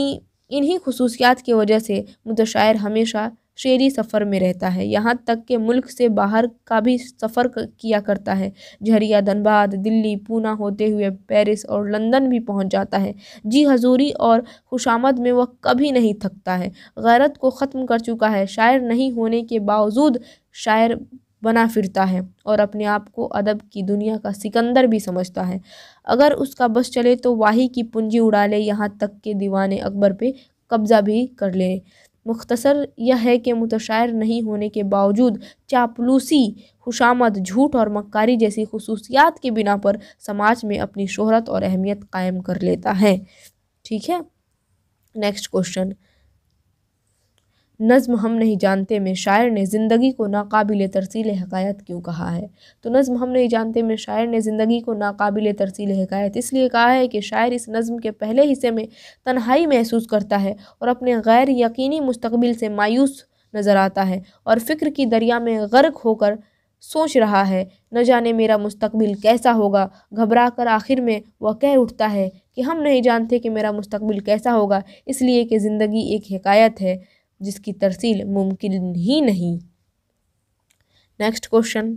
इन्हीं खसूसियात की वजह से मुतशायर हमेशा शेरी सफ़र में रहता है यहाँ तक के मुल्क से बाहर का भी सफ़र किया करता है झरिया धनबाद दिल्ली पूना होते हुए पेरिस और लंदन भी पहुँच जाता है जी हजूरी और खुशामद में वह कभी नहीं थकता है गैरत को ख़त्म कर चुका है शायर नहीं होने के बावजूद शायर बना फिरता है और अपने आप को अदब की दुनिया का सिकंदर भी समझता है अगर उसका बस चले तो वाही की पूंजी उड़ा ले यहाँ तक के दीवाने अकबर पे कब्ज़ा भी कर ले मुख्तसर यह है कि मुतशायर नहीं होने के बावजूद चापलूसी खुशामद झूठ और मक्कारी जैसी खसूसियात की बिना पर समाज में अपनी शहरत और अहमियत कायम कर लेता है ठीक है नेक्स्ट क्वेश्चन नज़म हम नहीं जानते में शायर ने ज़िंदगी को नाकबिल तरसील हकायत क्यों कहा है तो नज़म हम नहीं जानते में शायर ने ज़िंदगी को नाकबिल तरसील हकायत इसलिए कहा है कि शायर इस नज़म के पहले हिस्से में तन्हाई महसूस करता है और अपने गैर यकीनी मुस्तबिल से मायूस नज़र आता है और फ़िक्र की दरिया में गर्क होकर सोच रहा है न जाने मेरा मुस्तबिल कैसा होगा घबरा कर आखिर में वह कह उठता है कि हम नहीं जानते कि मेरा मुस्तबिल कैसा होगा इसलिए कि ज़िंदगी एक हकायत है जिसकी तरसील मुमकिन ही नहीं नेक्स्ट क्वेश्चन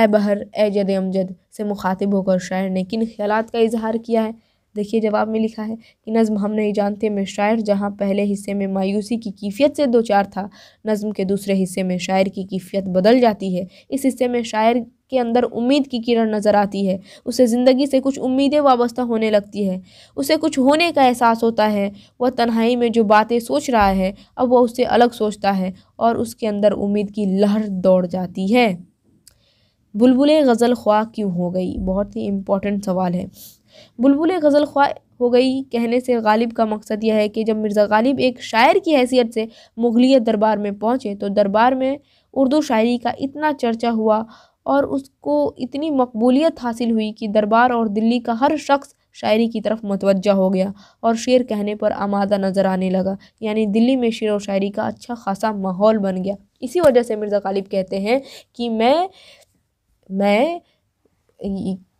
ए बहर ए जद अमजद से मुखातिब होकर शायर ने किन ख्याल का इजहार किया है देखिए जवाब में लिखा है कि नज़म हम नहीं जानते में शायर जहाँ पहले हिस्से में मायूसी की कैफियत से दो चार था नज़म के दूसरे हिस्से में शायर की कैफियत बदल जाती है इस हिस्से में शायर के अंदर उम्मीद की किरण नज़र आती है उसे ज़िंदगी से कुछ उम्मीदें वाबस्ता होने लगती है उसे कुछ होने का एहसास होता है वह तन्हाई में जो बातें सोच रहा है अब वह उससे अलग सोचता है और उसके अंदर उम्मीद की लहर दौड़ जाती है बुलबुलें गज़ल ख्वा क्यों हो गई बहुत ही इम्पोर्टेंट सवाल है बुलबुल गज़ल ख्वा हो गई कहने से गालिब का मकसद यह है कि जब मिर्ज़ा गालिब एक शायर की हैसियत से मुगलिय दरबार में पहुँचे तो दरबार में उर्दू शायरी का इतना चर्चा हुआ और उसको इतनी मकबूलियत हासिल हुई कि दरबार और दिल्ली का हर शख्स शायरी की तरफ मतवजा हो गया और शेर कहने पर आमादा नज़र आने लगा यानी दिल्ली में शेर और शायरी का अच्छा खासा माहौल बन गया इसी वजह से मिर्ज़ा गालिब कहते हैं कि मैं मैं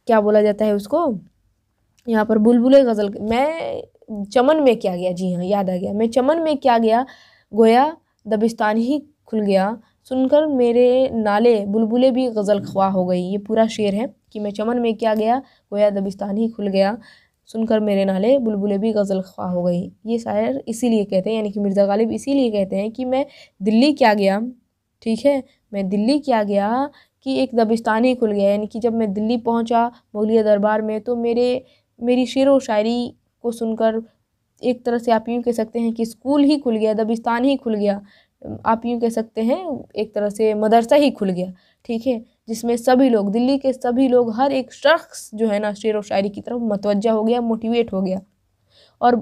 क्या बोला जाता है उसको यहाँ पर बुलबुल गज़ल मैं चमन में क्या गया जी हाँ याद आ गया मैं चमन में क्या गया गोया दबिस्तान ही खुल गया सुनकर मेरे नाले बुलबुलें भी गज़ल ख्वा हो गई ये पूरा शेर है कि मैं चमन में क्या गया गोया दबिस्तान ही खुल गया सुनकर मेरे नाले बुलबुलें भी गज़ल ख्वा हो गई ये शायर इसीलिए कहते हैं यानी कि मिर्ज़ा गालिब इसीलिए कहते हैं कि मैं दिल्ली क्या गया ठीक है मैं दिल्ली क्या गया कि एक दबिस्तान ही खुल गया यानी कि जब मैं दिल्ली पहुंचा मुगलिया दरबार में तो मेरे मेरी शेर व शायरी को सुनकर एक तरह से आप यूँ कह सकते हैं कि स्कूल ही खुल गया दबिस्तान ही खुल गया आप यूँ कह सकते हैं एक तरह से मदरसा ही खुल गया ठीक है जिसमें सभी लोग दिल्ली के सभी लोग हर एक शख्स जो है ना शेर व शायरी की तरफ मतवजा हो गया मोटिवेट हो गया और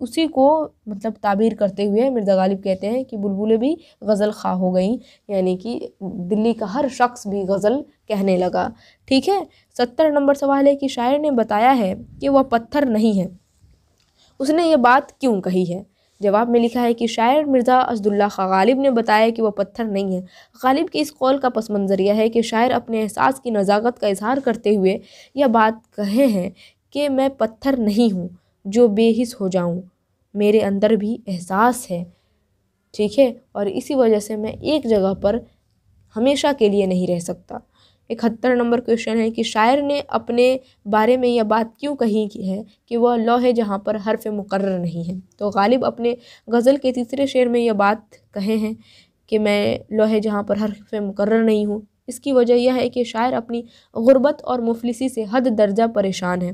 उसी को मतलब ताबीर करते हुए मिर्ज़ा गालिब कहते हैं कि बुलबुलें भी गज़ल खा हो गई यानी कि दिल्ली का हर शख्स भी गज़ल कहने लगा ठीक है सत्तर नंबर सवाल है कि शायर ने बताया है कि वह पत्थर नहीं है उसने ये बात क्यों कही है जवाब में लिखा है कि शायर मिर्ज़ा असदुल्ला गालिब ने बताया कि वह पत्थर नहीं है गालिब के इस कौल का पस मंज़र यह है कि शायर अपने एहसास की नज़ाकत का इजहार करते हुए यह बात कहे हैं कि मैं पत्थर नहीं हूँ जो बेहिस हो जाऊँ मेरे अंदर भी एहसास है ठीक है और इसी वजह से मैं एक जगह पर हमेशा के लिए नहीं रह सकता इकहत्तर नंबर क्वेश्चन है कि शायर ने अपने बारे में यह बात क्यों कही की है कि वह लौ है जहाँ पर हरफ मुकर नहीं है तो गालिब अपने गज़ल के तीसरे शेर में यह बात कहे हैं कि मैं लौ है जहाँ पर हरफ मुकर्र नहीं हूँ इसकी वजह यह है कि शायर अपनी गुर्बत और मुफलिसी से हद दर्जा परेशान है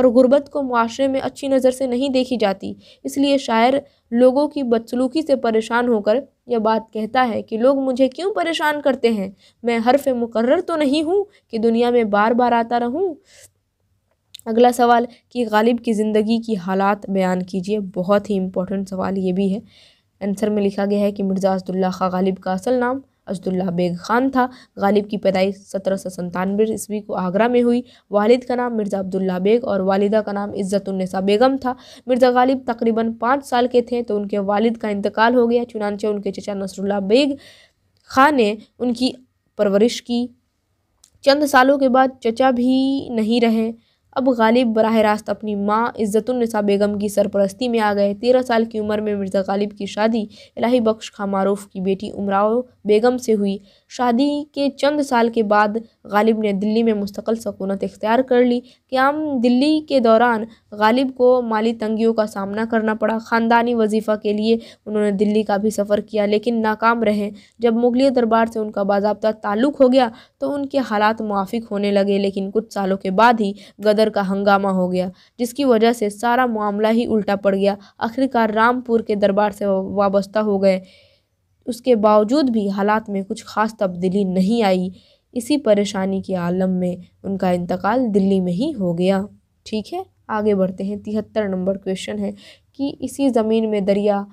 और गुर्बत को माशरे में अच्छी नज़र से नहीं देखी जाती इसलिए शायर लोगों की बदसलूकी से परेशान होकर यह बात कहता है कि लोग मुझे क्यों परेशान करते हैं मैं हरफ मुकर्र तो नहीं हूँ कि दुनिया में बार बार आता रहूँ अगला सवाल कि गालिब की ज़िंदगी की हालात बयान कीजिए बहुत ही इम्पोर्टेंट सवाल ये भी है आंसर में लिखा गया है कि मिर्ज़ा असदुल्ला खा गालिब का असल नाम अजदुल्ला बेग खान था गालिब की पैदाइश सत्रह सौ संतानवे ईस्वी को आगरा में हुई वालिद का नाम मिर्ज़ा अब्दुल्ला बेग और वालिदा का नाम इज़्ज़तुलनसा बेगम था मिर्ज़ा गालिब तकरीबन पाँच साल के थे तो उनके वालिद का इंतकाल हो गया चुनानचे उनके चचा नसरुल्ला बेग खान ने उनकी परवरिश की चंद सालों के बाद चचा भी नहीं रहे अब गालिब बरह रास्त अपनी माँ इज़्ज़तुलनसा बेगम की सरपरस्ती में आ गए तेरह साल की उम्र में मिर्ज़ा गालिब की शादी इलाही बख्श खां मारूफ की बेटी उमराव बेगम से हुई शादी के चंद साल के बाद गालिब ने दिल्ली में मुस्तकिल सकूनत इख्तियार कर ली क्याम दिल्ली के दौरान गालिब को माली तंगियों का सामना करना पड़ा ख़ानदानी वजीफ़ा के लिए उन्होंने दिल्ली का भी सफ़र किया लेकिन नाकाम रहे जब मुगलिया दरबार से उनका बाबा ताल्लुक़ हो गया तो उनके हालात मुआफ़ होने लगे लेकिन कुछ सालों के बाद ही गदर का हंगामा हो गया जिसकी वजह से सारा मामला ही उल्टा पड़ गया आखिरकार रामपुर के दरबार से वाबस्ता हो गए उसके बावजूद भी हालात में कुछ ख़ास तब्दीली नहीं आई इसी परेशानी के आलम में उनका इंतकाल दिल्ली में ही हो गया ठीक है आगे बढ़ते हैं तिहत्तर नंबर क्वेश्चन है कि इसी ज़मीन में दरिया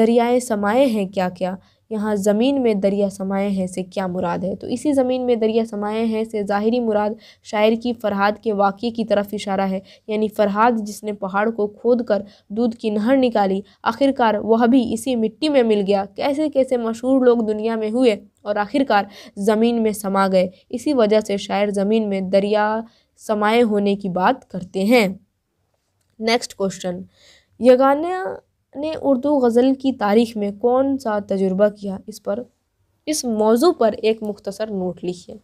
दरियाएँ समाए हैं क्या क्या यहाँ ज़मीन में दरिया समाए हैं से क्या मुराद है तो इसी ज़मीन में दरिया समाए हैं से ज़ाहरी मुराद शायर की फ़रहाद के वाक़े की तरफ इशारा है यानी फ़रहाद जिसने पहाड़ को खोद कर दूध की नहर निकाली आखिरकार वह भी इसी मिट्टी में मिल गया कैसे कैसे मशहूर लोग दुनिया में हुए और आखिरकार ज़मीन में समा गए इसी वजह से शायर ज़मीन में दरिया समाए होने की बात करते हैं नेक्स्ट क्वेश्चन यगाना ने उर्दू गज़ल की तारीख में कौन सा तजुर्बा किया इस पर इस मौजू पर एक मुख्तसर नोट लिखिए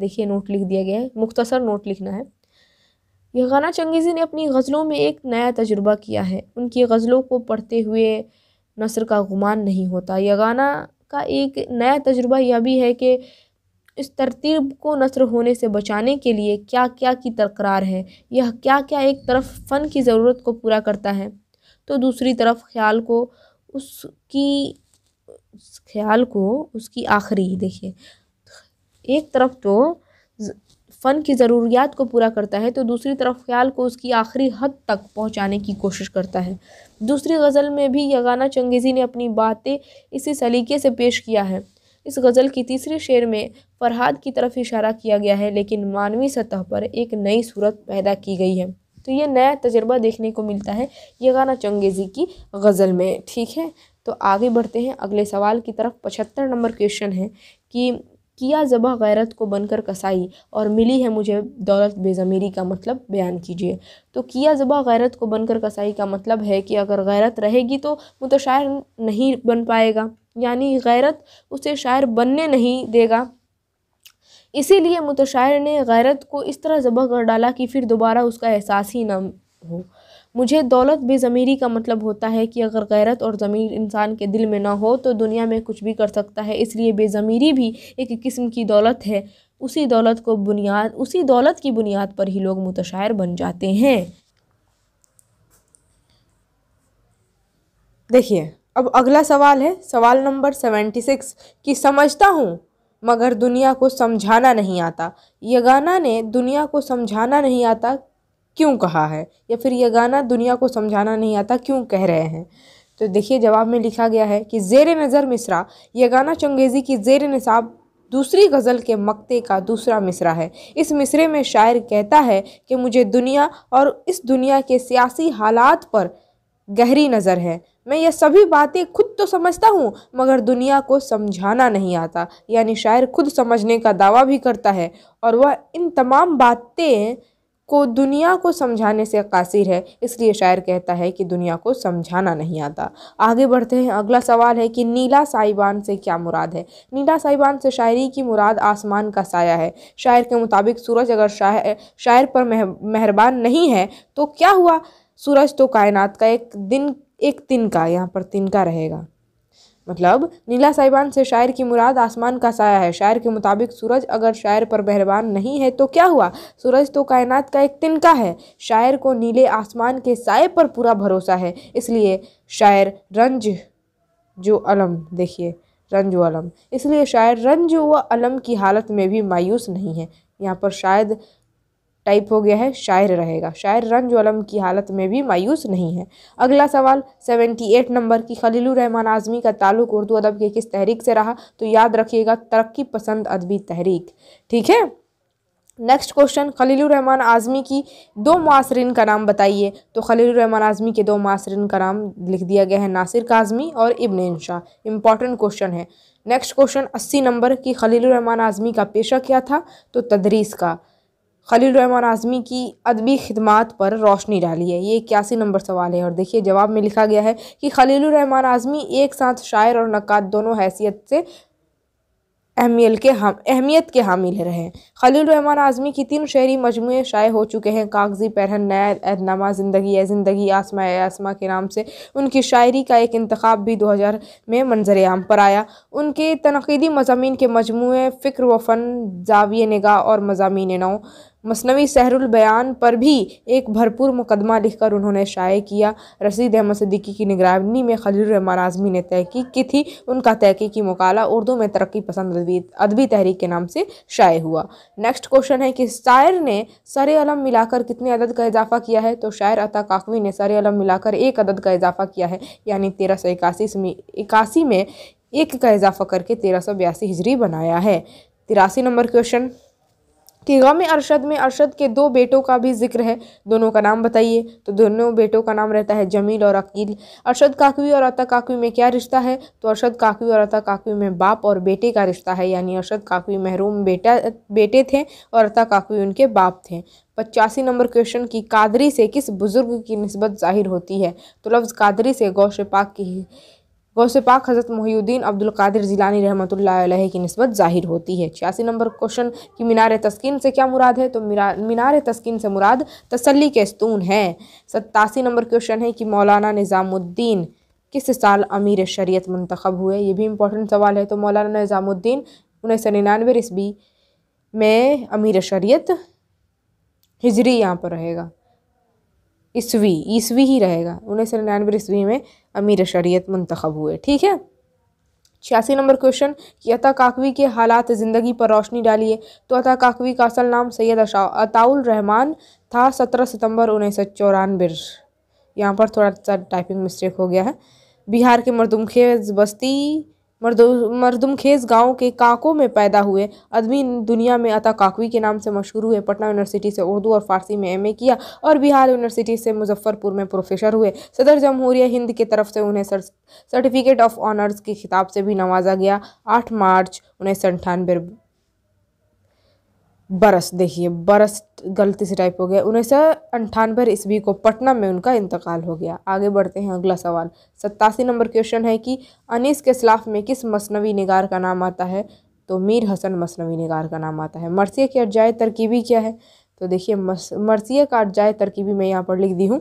देखिए नोट लिख दिया गया है मुख्तसर नोट लिखना है यह गाना चंगेज़ी ने अपनी गज़लों में एक नया तजुर्बा किया है उनकी गज़लों को पढ़ते हुए नसर का गुमान नहीं होता यह गाना का एक नया तजुर्बा यह भी है कि इस तरतीब को नसर होने से बचाने के लिए क्या क्या की तकरार है यह क्या क्या एक तरफ फ़न की ज़रूरत को पूरा करता है तो दूसरी तरफ ख्याल को उसकी ख्याल को उसकी आखिरी देखिए एक तरफ तो फ़न की ज़रूरियात को पूरा करता है तो दूसरी तरफ ख्याल को उसकी आखिरी हद तक पहुंचाने की कोशिश करता है दूसरी गज़ल में भी यगाना चंगेज़ी ने अपनी बातें इसी सलीके से पेश किया है इस गज़ल की तीसरी शेर में फरहाद की तरफ इशारा किया गया है लेकिन मानवी सतह पर एक नई सूरत पैदा की गई है तो ये नया तजर्बा देखने को मिलता है ये गाना चंगेज़ी की गज़ल में ठीक है तो आगे बढ़ते हैं अगले सवाल की तरफ पचहत्तर नंबर क्वेश्चन है कि किया ज़बह गैरत को बनकर कसाई और मिली है मुझे दौलत बेज़मीरी का मतलब बयान कीजिए तो किया ज़बह गैरत को बनकर कसाई का मतलब है कि अगर गैरत रहेगी तो वो तो शायर नहीं बन पाएगा यानी गैरत उसे शायर बनने नहीं देगा इसीलिए मुतशायर ने गैरत को इस तरह ज़बह कर डाला कि फिर दोबारा उसका एहसास ही ना हो मुझे दौलत बेज़मीरी का मतलब होता है कि अगर गैरत और ज़मीर इंसान के दिल में ना हो तो दुनिया में कुछ भी कर सकता है इसलिए बेज़मीरी भी एक किस्म की दौलत है उसी दौलत को बुनियाद उसी दौलत की बुनियाद पर ही लोग मुतशायर बन जाते हैं देखिए अब अगला सवाल है सवाल नंबर सेवेंटी सिक्स कि समझता हूँ मगर दुनिया को समझाना नहीं आता यह गाना ने दुनिया को समझाना नहीं आता क्यों कहा है या फिर यह गाना दुनिया को समझाना नहीं आता क्यों कह रहे हैं तो देखिए जवाब में लिखा गया है कि जेर नज़र मिसरा यह गाना चंगेज़ी की जेर नसाब दूसरी गज़ल के मक्ते का दूसरा मिसरा है इस मिसरे में शायर कहता है कि मुझे दुनिया और इस दुनिया के सियासी हालात पर गहरी नज़र है मैं ये सभी बातें खुद तो समझता हूँ मगर दुनिया को समझाना नहीं आता यानी शायर खुद समझने का दावा भी करता है और वह इन तमाम बातें को दुनिया को समझाने से कासिर है इसलिए शायर कहता है कि दुनिया को समझाना नहीं आता आगे बढ़ते हैं अगला सवाल है कि नीला साहिबान से क्या मुराद है नीला साहिबान से शायरी की मुराद आसमान का साया है शायर के मुताबिक सूरज अगर शायर शायर पर मेहरबान नहीं है तो क्या हुआ सूरज तो कायनात का एक दिन एक तिनका यहाँ पर तिनका रहेगा मतलब नीला साहिबान से शायर की मुराद आसमान का साया है शायर के मुताबिक सूरज अगर शायर पर मेहरबान नहीं है तो क्या हुआ सूरज तो कायनात का एक तिनका है शायर को नीले आसमान के साय पर पूरा भरोसा है इसलिए शायर रंज जो अलम देखिए रंज वलम अलम इसलिए शायर रंज व अलम की हालत में भी मायूस नहीं है यहाँ पर शायद टाइप हो गया है शायर रहेगा शायर रंज वलम की हालत में भी मायूस नहीं है अगला सवाल सेवेंटी एट नंबर की रहमान आज़मी का ताल्लुक उर्दू अदब के किस तहरीक से रहा तो याद रखिएगा तरक्की पसंद अदबी तहरीक ठीक है नेक्स्ट क्वेश्चन खलीलुरहमान आज़मी की दो मासरीन का नाम बताइए तो खलीलुरहमान आज़मी के दो मासरीन का नाम लिख दिया गया है नासिर काजमी और इबन शाह इंपॉर्टेंट क्वेश्चन है नेक्स्ट क्वेश्चन अस्सी नंबर खलील रहमान आज़मी का पेशा क्या था तो तदरीस का खलील रहमान आज़मी की अदबी खदमात पर रोशनी डाली है ये इक्यासी नंबर सवाल है और देखिए जवाब में लिखा गया है कि खलील रहमान आज़मी एक साथ शायर और नक़ाद दोनों हैसियत से अहमियत के हम अहमियत के हामिल रहे खलील रहमान आज़मी की तीन शहरी मजमू शाये हो चुके हैं कागजी पैरन नया अहदनामा ज़िंदगी ए ज़िंदगी आसमा ए आसमा के नाम से उनकी शायरी का एक इंतखब भी दो हज़ार में मंजर आम पर आया उनके तनकीदी मजामी के मजमू फ़िक्र व फ़न जाविय नगाह और मजामी नौ मसनवी सहरुल बयान पर भी एक भरपूर मुकदमा लिखकर उन्होंने शाये किया रसीद अहमद सिद्दीकी की निगरानी में खलील रहमान आजमी ने तहकीक की थी उनका तहकीकी मकाला उर्दू में तरक्की पसंद अदबी तहरीक के नाम से शाये हुआ नेक्स्ट क्वेश्चन है कि शायर ने सर अलम मिलाकर कितने अदद का इजाफा किया है तो शायर अता काकवी ने सर अलम मिलाकर एक अदद का इजाफा किया है यानी तेरह सौ इक्यासी में इक्यासी में एक का इजाफा करके तेरह सौ बयासी हिजरी बनाया है तिरासी नंबर क्वेश्चन कि गम अरशद में अरशद के दो बेटों का भी जिक्र है दोनों का नाम बताइए तो दोनों बेटों का नाम रहता है जमील और अकील अरशद काकवी और अता काकवी में क्या रिश्ता है तो अरशद काकवी और अता काकवी में बाप और बेटे का रिश्ता है यानी अरशद काकवी महरूम बेटा बेटे थे और अता काकवी उनके बाप थे पचासी नंबर क्वेश्चन की कादरी से किस बुज़ुर्ग की नस्बत जाहिर होती है तो लफ्ज़ कादरी से गौश पाक की गौसे पाक हज़रत मोहुद्दीन अब्दुल कादिर जिलानी रहमत की नस्बत ज़ाहिर होती है छियासी नंबर क्वेश्चन कि मीनार तस्किन से क्या मुराद है तो मीनार तस्किन से मुराद तसली के स्तून है सत्तासी नंबर क्वेश्चन है कि मौलाना निज़ामुद्दीन किस साल अमीर शरीयत मंतखब हुए ये भी इंपॉर्टेंट सवाल है तो मौलाना निज़ामुद्दीन उन्नीस सौ निन्यानवे ईस्वी में अमीर शरीयत हिजरी यहाँ पर रहेगा ईस्वी ईस्वी ही रहेगा उन्नीस सौ निन्यानवे ईस्वी में अमीर शरीयत मंतखब हुए ठीक है छियासी नंबर क्वेश्चन कि अता काकवी के हालात ज़िंदगी पर रोशनी डालिए तो अता काकवी का असल नाम सैयद अताउल रहमान था सत्रह सितंबर उन्नीस सौ चौरानवे यहाँ पर थोड़ा सा टाइपिंग मिस्टेक हो गया है बिहार के मरदुमखेज बस्ती मर्दो मरदमखेज गांव के काकों में पैदा हुए अदमी दुनिया में अता काकवी के नाम से मशहूर हुए पटना यूनिवर्सिटी से उर्दू और फारसी में एमए किया और बिहार यूनिवर्सिटी से मुजफ्फरपुर में प्रोफेसर हुए सदर जमहूरिया हिंद की तरफ से उन्हें सर्टिफिकेट ऑफ ऑनर्स के खिताब से भी नवाजा गया आठ मार्च उन्नीस सौ बरस देखिए बरस गलती से टाइप हो गया उन्नीस सौ अंठानवे ईस्वी को पटना में उनका इंतकाल हो गया आगे बढ़ते हैं अगला सवाल सत्तासी नंबर क्वेश्चन है कि अनीस के खिलाफ में किस मसनवी निगार का नाम आता है तो मीर हसन मसनवी निगार का नाम आता है मरसिया की अजाय तरकीबी क्या है तो देखिए मरसिया का अजाय तरकीबी मैं यहाँ पर लिख दी हूँ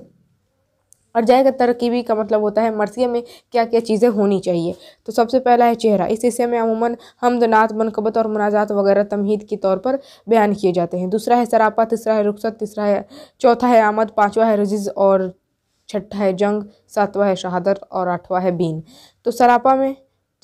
और जायका तरकीबी का मतलब होता है मरसिया में क्या क्या चीज़ें होनी चाहिए तो सबसे पहला है चेहरा इस हिस्से में अमूमन हमदनात मनकबत और मुनाजात वगैरह तमहीद के तौर पर बयान किए जाते हैं दूसरा है सरापा तीसरा है रुखसत तीसरा है चौथा है आमद पाँचवा है रजिज़ और छठा है जंग सातवा है शहादत और आठवा है बीन तो सरापा में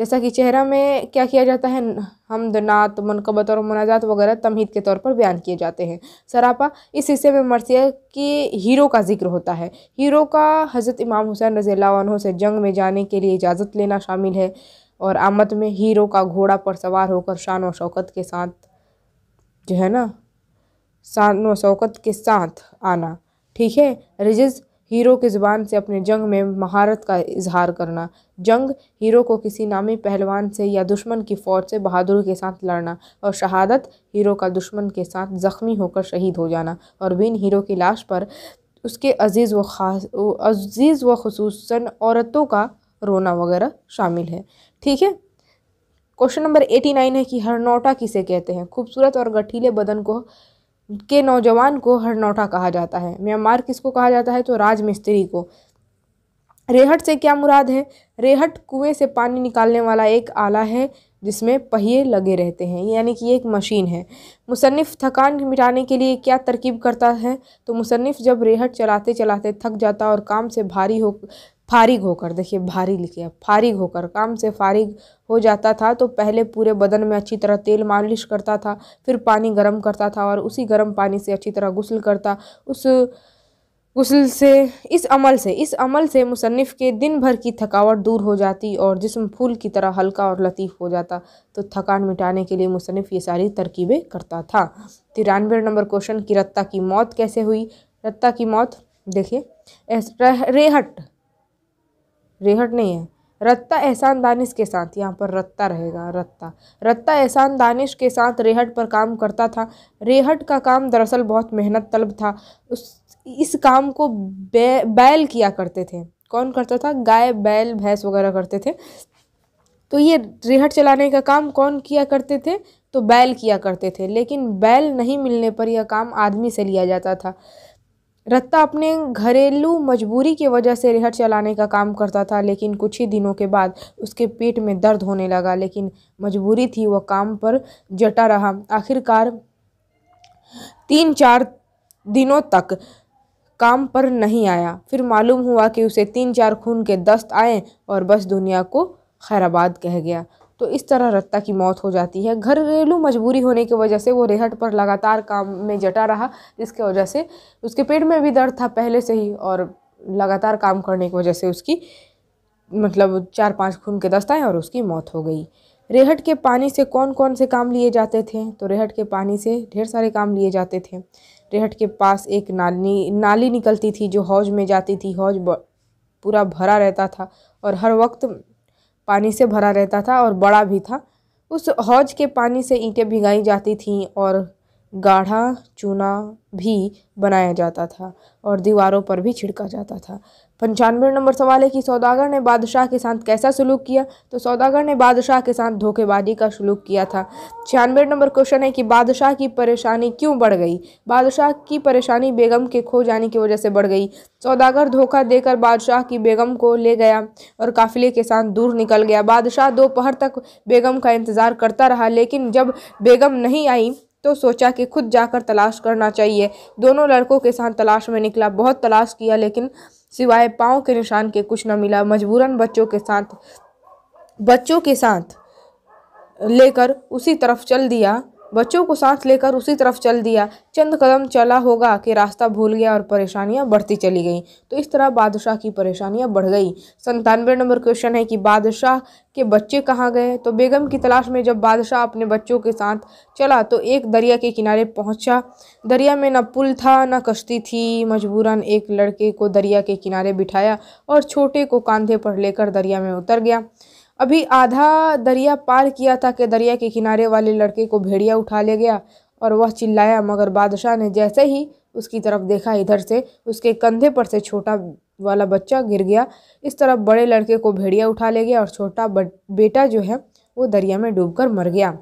जैसा कि चेहरा में क्या किया जाता है हमद नात मनकबत और मुनाजात वगैरह तमहीद के तौर पर बयान किए जाते हैं सरापा इस हिस्से में मरसिया के हीरो का जिक्र होता है हीरो का हज़रत इमाम हुसैन रज़ी से जंग में जाने के लिए इजाज़त लेना शामिल है और आमद में हीरो का घोड़ा पर सवार होकर शान व शौकत के साथ जो है ना शान व शौकत के साथ आना ठीक है रिजिज हीरो की ज़ुबान से अपने जंग में महारत का इजहार करना जंग हीरो को किसी नामी पहलवान से या दुश्मन की फ़ौज से बहादुर के साथ लड़ना और शहादत हीरो का दुश्मन के साथ ज़ख्मी होकर शहीद हो जाना और बिन हीरो की लाश पर उसके अजीज़ व खास अजीज़ व खसूस औरतों का रोना वगैरह शामिल है ठीक है क्वेश्चन नंबर एटी नाइन है कि हरनौटा किसे कहते हैं खूबसूरत और गठीले बदन को के नौजवान को हरनौटा कहा जाता है म्यांमार किसको कहा जाता है तो राजमिस्त्री को रेहट से क्या मुराद है रेहट कुएं से पानी निकालने वाला एक आला है जिसमें पहिए लगे रहते हैं यानी कि एक मशीन है मुसनफ़ थकान मिटाने के लिए क्या तरकीब करता है तो मुसनफ़ जब रेहट चलाते चलाते थक जाता और काम से भारी हो फारिग होकर देखिए भारी लिखिए फारिग होकर काम से फारिग हो जाता था तो पहले पूरे बदन में अच्छी तरह तेल मालिश करता था फिर पानी गर्म करता था और उसी गर्म पानी से अच्छी तरह गुसल करता उस गसल से इस अमल से इस अमल से मुसनफ़ के दिन भर की थकावट दूर हो जाती और जिसम फूल की तरह हल्का और लतीफ़ हो जाता तो थकान मिटाने के लिए मुसनफ़ ये सारी तरकीबें करता था तिरानवे नंबर क्वेश्चन की रत्ता की मौत कैसे हुई रत्ता की मौत देखिए रेहट रेहट नहीं है रत्ता एहसान दानिश के साथ यहाँ पर रत्ता रहेगा रत्ता रत्ता एहसान दानिश के साथ रेहट पर काम करता था रेहट का काम दरअसल बहुत मेहनत तलब था उस इस काम को बै बैल किया करते थे कौन करता था गाय बैल भैंस वगैरह करते थे तो ये रिहट चलाने का काम कौन किया करते थे तो बैल किया करते थे लेकिन बैल नहीं मिलने पर यह काम आदमी से लिया जाता था रत्ता अपने घरेलू मजबूरी की वजह से रेहट चलाने का काम करता था लेकिन कुछ ही दिनों के बाद उसके पेट में दर्द होने लगा लेकिन मजबूरी थी वह काम पर जटा रहा आखिरकार तीन चार दिनों तक काम पर नहीं आया फिर मालूम हुआ कि उसे तीन चार खून के दस्त आए और बस दुनिया को खैराबाद कह गया तो इस तरह रत्ता की मौत हो जाती है घरेलू मजबूरी होने की वजह से वो रेहट पर लगातार काम में जटा रहा जिसकी वजह से उसके पेट में भी दर्द था पहले से ही और लगातार काम करने की वजह से उसकी मतलब चार पांच खून के दस्त आए और उसकी मौत हो गई रेहट के पानी से कौन कौन से काम लिए जाते थे तो रेहट के पानी से ढेर सारे काम लिए जाते थे रेहट के पास एक नाली नाली निकलती थी जो हौज में जाती थी हौज पूरा भरा रहता था और हर वक्त पानी से भरा रहता था और बड़ा भी था उस हौज के पानी से ईंटें भिगाई जाती थीं और गाढ़ा चूना भी बनाया जाता था और दीवारों पर भी छिड़का जाता था पंचानवे नंबर सवाल है कि सौदागर ने बादशाह के साथ कैसा सलूक किया तो सौदागर ने बादशाह के साथ धोखेबाजी का सलूक किया था छियानवे नंबर क्वेश्चन है कि बादशाह की परेशानी क्यों बढ़ गई बादशाह की परेशानी बेगम के खो जाने की वजह से बढ़ गई सौदागर धोखा देकर बादशाह की बेगम को ले गया और काफिले के साथ दूर निकल गया बादशाह दोपहर तक बेगम का इंतज़ार करता रहा लेकिन जब बेगम नहीं आई तो सोचा कि खुद जाकर तलाश करना चाहिए दोनों लड़कों के साथ तलाश में निकला बहुत तलाश किया लेकिन सिवाय पाँव के निशान के कुछ न मिला मजबूरन बच्चों के साथ बच्चों के साथ लेकर उसी तरफ चल दिया बच्चों को साथ लेकर उसी तरफ चल दिया चंद कदम चला होगा कि रास्ता भूल गया और परेशानियां बढ़ती चली गईं तो इस तरह बादशाह की परेशानियां बढ़ गई संतानवे नंबर क्वेश्चन है कि बादशाह के बच्चे कहाँ गए तो बेगम की तलाश में जब बादशाह अपने बच्चों के साथ चला तो एक दरिया के किनारे पहुँचा दरिया में न पुल था न कश्ती थी मजबूरन एक लड़के को दरिया के किनारे बिठाया और छोटे को कंधे पर लेकर दरिया में उतर गया अभी आधा दरिया पार किया था कि दरिया के किनारे वाले लड़के को भेड़िया उठा ले गया और वह चिल्लाया मगर बादशाह ने जैसे ही उसकी तरफ देखा इधर से उसके कंधे पर से छोटा वाला बच्चा गिर गया इस तरफ बड़े लड़के को भेड़िया उठा ले गया और छोटा बेटा जो है वो दरिया में डूबकर मर गया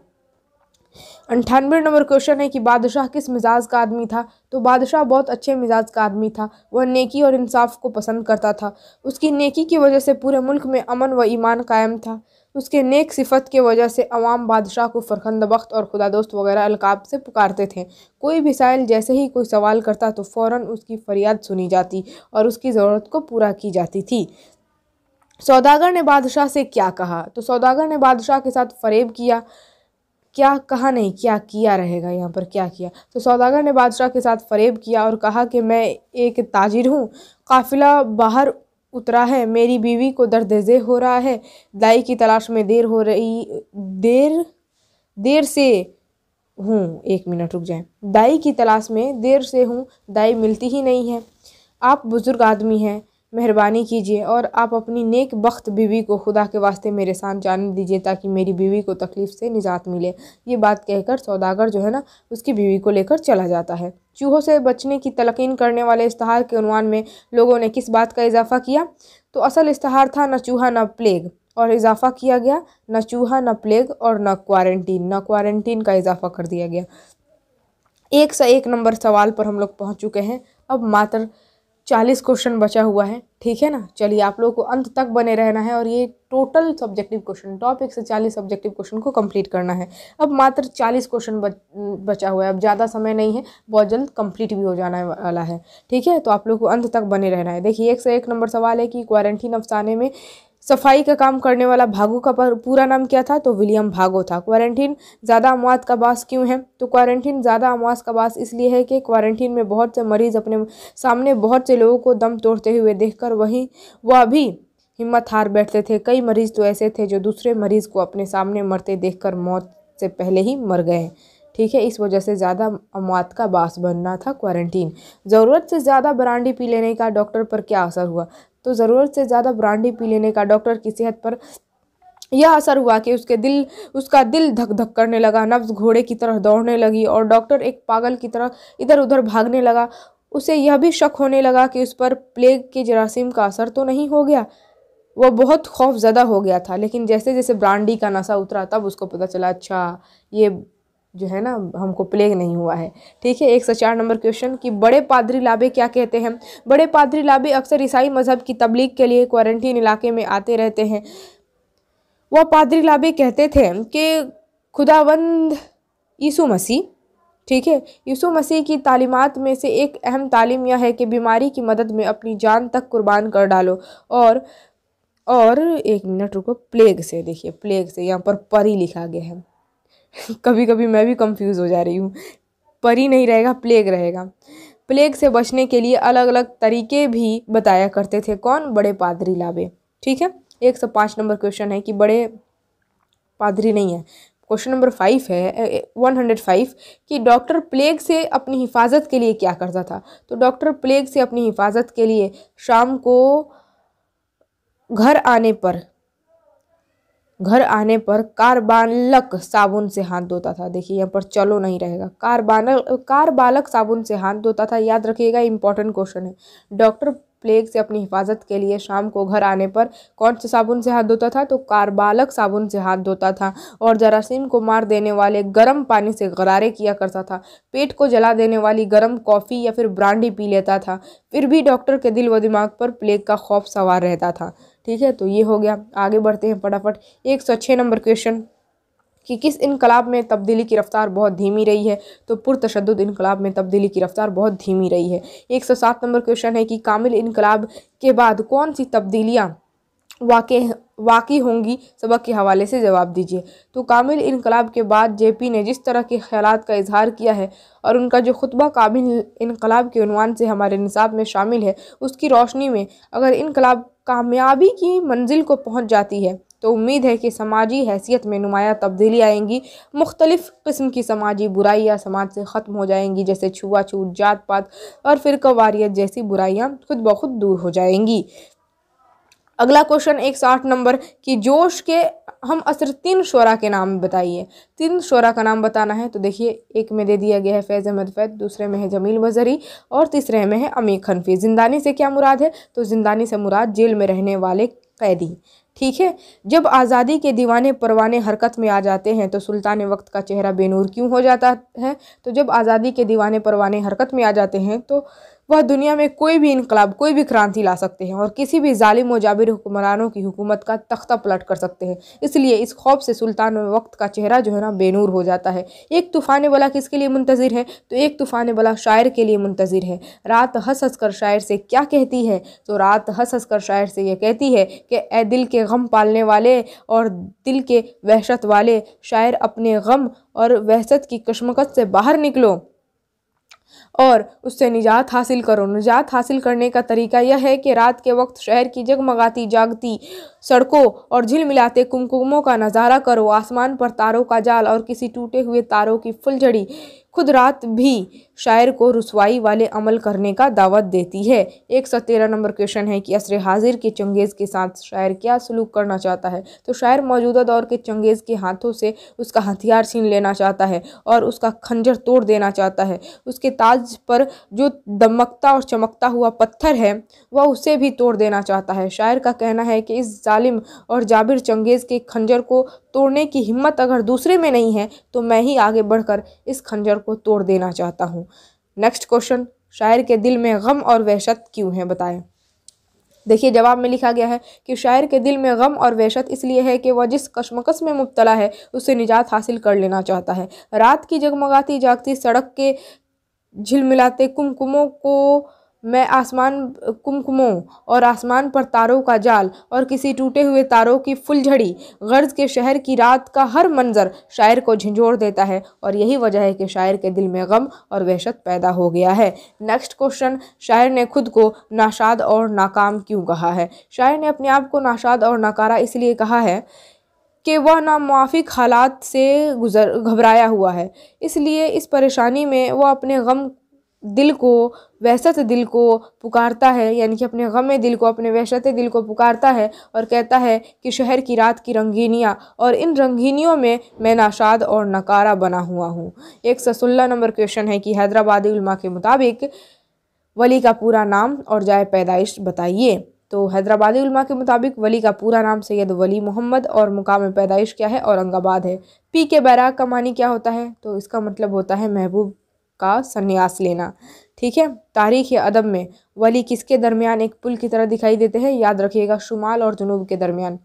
अंठानवे नंबर क्वेश्चन है कि बादशाह किस मिजाज का आदमी था तो बादशाह बहुत अच्छे मिजाज का आदमी था वह नेकी और इंसाफ को पसंद करता था उसकी नेकी की वजह से पूरे मुल्क में अमन व ईमान कायम था उसके नेक सिफत की वजह से अवाम बादशाह को फ़रखंद बख्त और खुदा दोस्त वगैरह अलकाब से पुकारते थे कोई भी साइल जैसे ही कोई सवाल करता तो फ़ौर उसकी फ़रियाद सुनी जाती और उसकी ज़रूरत को पूरा की जाती थी सौदागर ने बादशाह से क्या कहा तो सौदागर ने बादशाह के साथ फरेब किया क्या कहा नहीं क्या किया रहेगा यहाँ पर क्या किया तो सौदागर ने बादशाह के साथ फरेब किया और कहा कि मैं एक ताजिर हूँ काफिला बाहर उतरा है मेरी बीवी को दर्द जे हो रहा है दाई की तलाश में देर हो रही देर देर से हूँ एक मिनट रुक जाए दाई की तलाश में देर से हूँ दाई मिलती ही नहीं है आप बुज़ुर्ग आदमी हैं मेहरबानी कीजिए और आप अपनी नेक बख्त बीवी को खुदा के वास्ते मेरे साथ जाने दीजिए ताकि मेरी बीवी को तकलीफ़ से निजात मिले ये बात कहकर सौदागर जो है ना उसकी बीवी को लेकर चला जाता है चूहों से बचने की तलकिन करने वाले इश्तहार के अनवान में लोगों ने किस बात का इजाफ़ा किया तो असल इश्तहार था न चूहा न प्लेग और इजाफ़ा किया गया न चूहा न प्लेग और न क्वारंटीन न क्वारंटीन का इजाफ़ा कर दिया गया एक से एक नंबर सवाल पर हम लोग पहुँच चुके हैं अब मात्र चालीस क्वेश्चन बचा हुआ है ठीक है ना चलिए आप लोगों को अंत तक बने रहना है और ये टोटल सब्जेक्टिव क्वेश्चन टॉप एक से चालीस सब्जेक्टिव क्वेश्चन को कंप्लीट करना है अब मात्र चालीस क्वेश्चन बचा हुआ है अब ज़्यादा समय नहीं है बहुत जल्द कंप्लीट भी हो जाना वाला है ठीक है तो आप लोग को अंत तक बने रहना है देखिए एक से एक नंबर सवाल है कि क्वारंटीन अफसाने में सफाई का काम करने वाला भागो का पूरा नाम क्या था तो विलियम भागो था क्वारंटीन ज़्यादा अमवात का बास क्यों है तो क्वारंटीन ज़्यादा अमवात का बास इसलिए है कि क्वारंटीन में बहुत से मरीज़ अपने सामने बहुत से लोगों को दम तोड़ते हुए देखकर वहीं वह भी हिम्मत हार बैठते थे कई मरीज़ तो ऐसे थे जो दूसरे मरीज़ को अपने सामने मरते कर मौत से पहले ही मर गए ठीक है इस वजह से ज़्यादा अमवात का बास बनना था क्वारंटीन ज़रूरत से ज़्यादा ब्रांडी पी लेने का डॉक्टर पर क्या असर हुआ तो ज़रूरत से ज़्यादा ब्रांडी पी लेने का डॉक्टर की सेहत पर यह असर हुआ कि उसके दिल उसका दिल धक धक करने लगा नब्ज घोड़े की तरह दौड़ने लगी और डॉक्टर एक पागल की तरह इधर उधर भागने लगा उसे यह भी शक होने लगा कि उस पर प्लेग के जरासीम का असर तो नहीं हो गया वह बहुत खौफ ज़्यादा हो गया था लेकिन जैसे जैसे ब्रांडी का नशा उतरा तब उसको पता चला अच्छा ये जो है ना हमको प्लेग नहीं हुआ है ठीक है एक सौ चार नंबर क्वेश्चन कि बड़े पादरी लाबे क्या कहते हैं बड़े पादरी लाबे अक्सर ईसाई मजहब की तबलीग के लिए क्वारंटीन इलाके में आते रहते हैं वह पादरी लाबे कहते थे कि खुदावंद यीशु मसीह ठीक है यीशु मसीह की तालीमत में से एक अहम तालीम यह है कि बीमारी की मदद में अपनी जान तक कुर्बान कर डालो और और एक मिनट रुको प्लेग से देखिए प्लेग से यहाँ पर परी लिखा गया है कभी कभी मैं भी कंफ्यूज हो जा रही हूँ परी नहीं रहेगा प्लेग रहेगा प्लेग से बचने के लिए अलग अलग तरीके भी बताया करते थे कौन बड़े पादरी लाभे ठीक है एक सौ पाँच नंबर क्वेश्चन है कि बड़े पादरी नहीं है क्वेश्चन नंबर फाइव है वन हंड्रेड फाइव कि डॉक्टर प्लेग से अपनी हिफाजत के लिए क्या करता था तो डॉक्टर प्लेग से अपनी हिफाजत के लिए शाम को घर आने पर घर आने पर कारबानलक साबुन से हाथ धोता था देखिए यहाँ पर चलो नहीं रहेगा कारबानल कारबालक साबुन से हाथ धोता था याद रखिएगा इंपॉर्टेंट क्वेश्चन है डॉक्टर प्लेग से अपनी हिफाजत के लिए शाम को घर आने पर कौन से साबुन से हाथ धोता था तो कारबालक साबुन से हाथ धोता था और जरासीम को मार देने वाले गर्म पानी से गरारे किया करता था पेट को जला देने वाली गर्म कॉफ़ी या फिर ब्रांडी पी लेता था फिर भी डॉक्टर के दिल व दिमाग पर प्लेग का खौफ सवार रहता था ठीक है तो ये हो गया आगे बढ़ते हैं फटाफट एक सौ छः नंबर क्वेश्चन कि किस इनकलाब में तब्दीली की रफ्तार बहुत धीमी रही है तो पुरतशद इनकलाब में तब्दीली की रफ्तार बहुत धीमी रही है एक सौ सात नंबर क्वेश्चन है कि कामिल इनकलाब के बाद कौन सी तब्दीलियाँ वाक़ वाकई होंगी सबक के हवाले से जवाब दीजिए तो कामिल इनकलाब के बाद जेपी ने जिस तरह के ख्याल का इजहार किया है और उनका जो खुतबा कामिल इनकलाब के अनवान से हमारे निसाब में शामिल है उसकी रोशनी में अगर इनकलाब कामयाबी की मंजिल को पहुँच जाती है तो उम्मीद है कि समाजी हैसियत में नुमाया तब्दीली आएंगी मुख्तलिफ़ किस्म की समाजी बुराइयाँ समाज से ख़त्म हो जाएंगी जैसे छुआछूत जात पात और फिर कवारीत जैसी बुराइयाँ खुद ब खुद दूर हो जाएंगी अगला क्वेश्चन एक सौ आठ नंबर कि जोश के हम असर तीन शोरा के नाम बताइए तीन शोरा का नाम बताना है तो देखिए एक में दे दिया गया है फैज़ अहमद फैज दूसरे में है जमील मजहरी और तीसरे में है अमीर खनफी जिंदानी से क्या मुराद है तो जिंदानी से मुराद जेल में रहने वाले कैदी ठीक है जब आज़ादी के दीवाने परवाने हरकत में आ जाते हैं तो सुल्तान वक्त का चेहरा बेनूर क्यों हो जाता है तो जब आज़ादी के दीवाने परवाने हरकत में आ जाते हैं तो वह दुनिया में कोई भी इनकलाब कोई भी क्रांति ला सकते हैं और किसी भी ालिम व जाबिर हुक्मरानों की हुकूमत का तख्ता पलट कर सकते हैं इसलिए इस खौफ से सुल्तान वक्त का चेहरा जो है ना बेनूर हो जाता है एक तूफ़ान बला किसके लिए मुंतजर है तो एक तूफ़ान बला शायर के लिए मुंतजर है रात हंस हंस कर शायर से क्या कहती है तो रात हंस हंस कर शायर से यह कहती है कि ए दिल के गम पालने वाले और दिल के वहशत वाले शायर अपने गम और वहशत की कशमकश से बाहर निकलो और उससे निजात हासिल करो निजात हासिल करने का तरीका यह है कि रात के वक्त शहर की जगमगाती जागती सड़कों और मिलाते कुमकुमों का नज़ारा करो आसमान पर तारों का जाल और किसी टूटे हुए तारों की फुलझड़ी खुद रात भी शायर को रसवाई वाले अमल करने का दावत देती है एक सौ तेरह नंबर क्वेश्चन है कि असर हाजिर के चंगेज़ के साथ शायर क्या सलूक करना चाहता है तो शायर मौजूदा दौर के चंगेज़ के हाथों से उसका हथियार छीन लेना चाहता है और उसका खंजर तोड़ देना चाहता है उसके ताज पर जो दमकता और चमकता हुआ पत्थर है वह उसे भी तोड़ देना चाहता है शायर का कहना है कि इस जालिम और जाबिर चंगेज़ के खंजर को तोड़ने की हिम्मत अगर दूसरे में नहीं है तो मैं ही आगे बढ़कर इस खंजर को तोड़ देना चाहता हूँ नेक्स्ट क्वेश्चन शायर के दिल में गम और वहशत क्यों है बताएं देखिए जवाब में लिखा गया है कि शायर के दिल में गम और वहशत इसलिए है कि वह जिस कशमकश में मुबतला है उससे निजात हासिल कर लेना चाहता है रात की जगमगाती जागती सड़क के झिलमिलाते कुमकुमों को मैं आसमान कुमकुमों और आसमान पर तारों का जाल और किसी टूटे हुए तारों की फुलझड़ी गर्ज के शहर की रात का हर मंजर शायर को झंझोड़ देता है और यही वजह है कि शायर के दिल में गम और वहशत पैदा हो गया है नेक्स्ट क्वेश्चन शायर ने खुद को नाशाद और नाकाम क्यों कहा है शायर ने अपने आप को नाशाद और नाकारा इसलिए कहा है कि वह नामुआफ़िक हालात से गुजर घबराया हुआ है इसलिए इस परेशानी में वह अपने गम दिल को वहशत दिल को पुकारता है यानी कि अपने गम दिल को अपने वहशत दिल को पुकारता है और कहता है कि शहर की रात की रंगीनियाँ और इन रंगीनियों में मैं नाशाद और नकारा बना हुआ हूँ एक सौ सोलह नंबर क्वेश्चन है कि हैदराबादी उलमा के मुताबिक वली का पूरा नाम और जाए पैदाइश बताइए तो हैदराबादी उलमा के मुताबिक वली का पूरा नाम सैयद वली मोहम्मद और मुकाम पैदाइश क्या है औरंगाबाद है पी के बैराग का मानी क्या होता है तो इसका मतलब होता है महबूब का संन्यास लेना ठीक है तारीख़ अदब में वली किसके दरमियान एक पुल की तरह दिखाई देते हैं याद रखिएगा शुमाल और जुनूब के दरमियान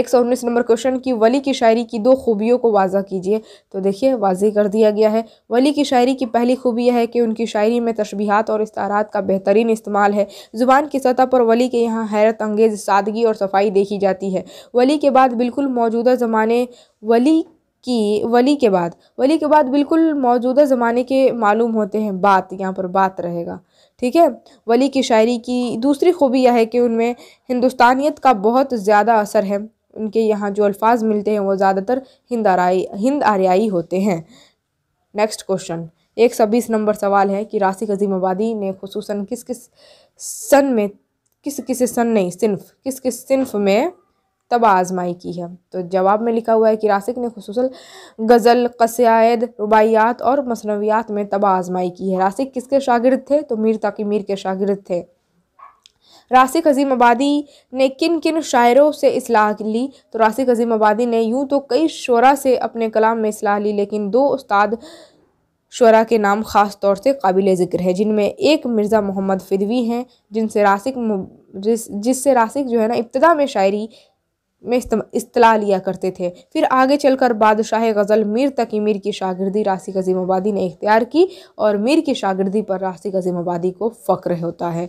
एक सौ उन्नीस नंबर क्वेश्चन की वली की शायरी की दो खूबियों को वाजा कीजिए तो देखिए वाजी कर दिया गया है वली की शायरी की पहली खूबी यह है कि उनकी शायरी में तशबीहात और इस्तारात का बेहतरीन इस्तेमाल है ज़ुबान की सतह पर वली के यहाँ हैरत अंगेज़ सादगी और सफाई देखी जाती है वली के बाद बिल्कुल मौजूदा ज़माने वली कि वली के बाद वली के बाद बिल्कुल मौजूदा ज़माने के मालूम होते हैं बात यहाँ पर बात रहेगा ठीक है वली की शायरी की दूसरी खूबी यह है कि उनमें हिंदुस्तानियत का बहुत ज़्यादा असर है उनके यहाँ जो अल्फाज मिलते हैं वो ज़्यादातर हिंद आरई हिंद आर्याई होते हैं नेक्स्ट क्वेश्चन एक सौ बीस नंबर सवाल है कि अजीम आबादी ने खसूस किस किस सन में किस किस सन नहीं सिनफ किस किस सिनफ में तब आजमाई की है तो जवाब में लिखा हुआ है कि रासिक ने खसूस गज़ल कसायद रुबायात और मसनवियात में तब आजमाई की है रासिक किसके शागिर्द थे तो मीर ताकि मीर के शागिर्द थे रासिक अजीम आबादी ने किन किन शायरों से असलाह ली तो रासिक अजीम आबादी ने यूँ तो कई शुरा से अपने कलाम में असलाह ली लेकिन दो उस्ताद शुरा के नाम ख़ास तौर से काबिल ज़िक्र है जिनमें एक मिर्ज़ा मोहम्मद फिदवी हैं जिनसे रासिक जिस जिससे रासिक जो है ना इब्तदा में शायरी में इस्तला लिया करते थे फिर आगे चलकर बादशाह गज़ल मीर तक मीर की शागिर्दी राशि का ज़िम्मेबादी ने इख्तियार की और मीर की शागिर्दी पर राशि का ज़िम्मेबादी को फ़क्र होता है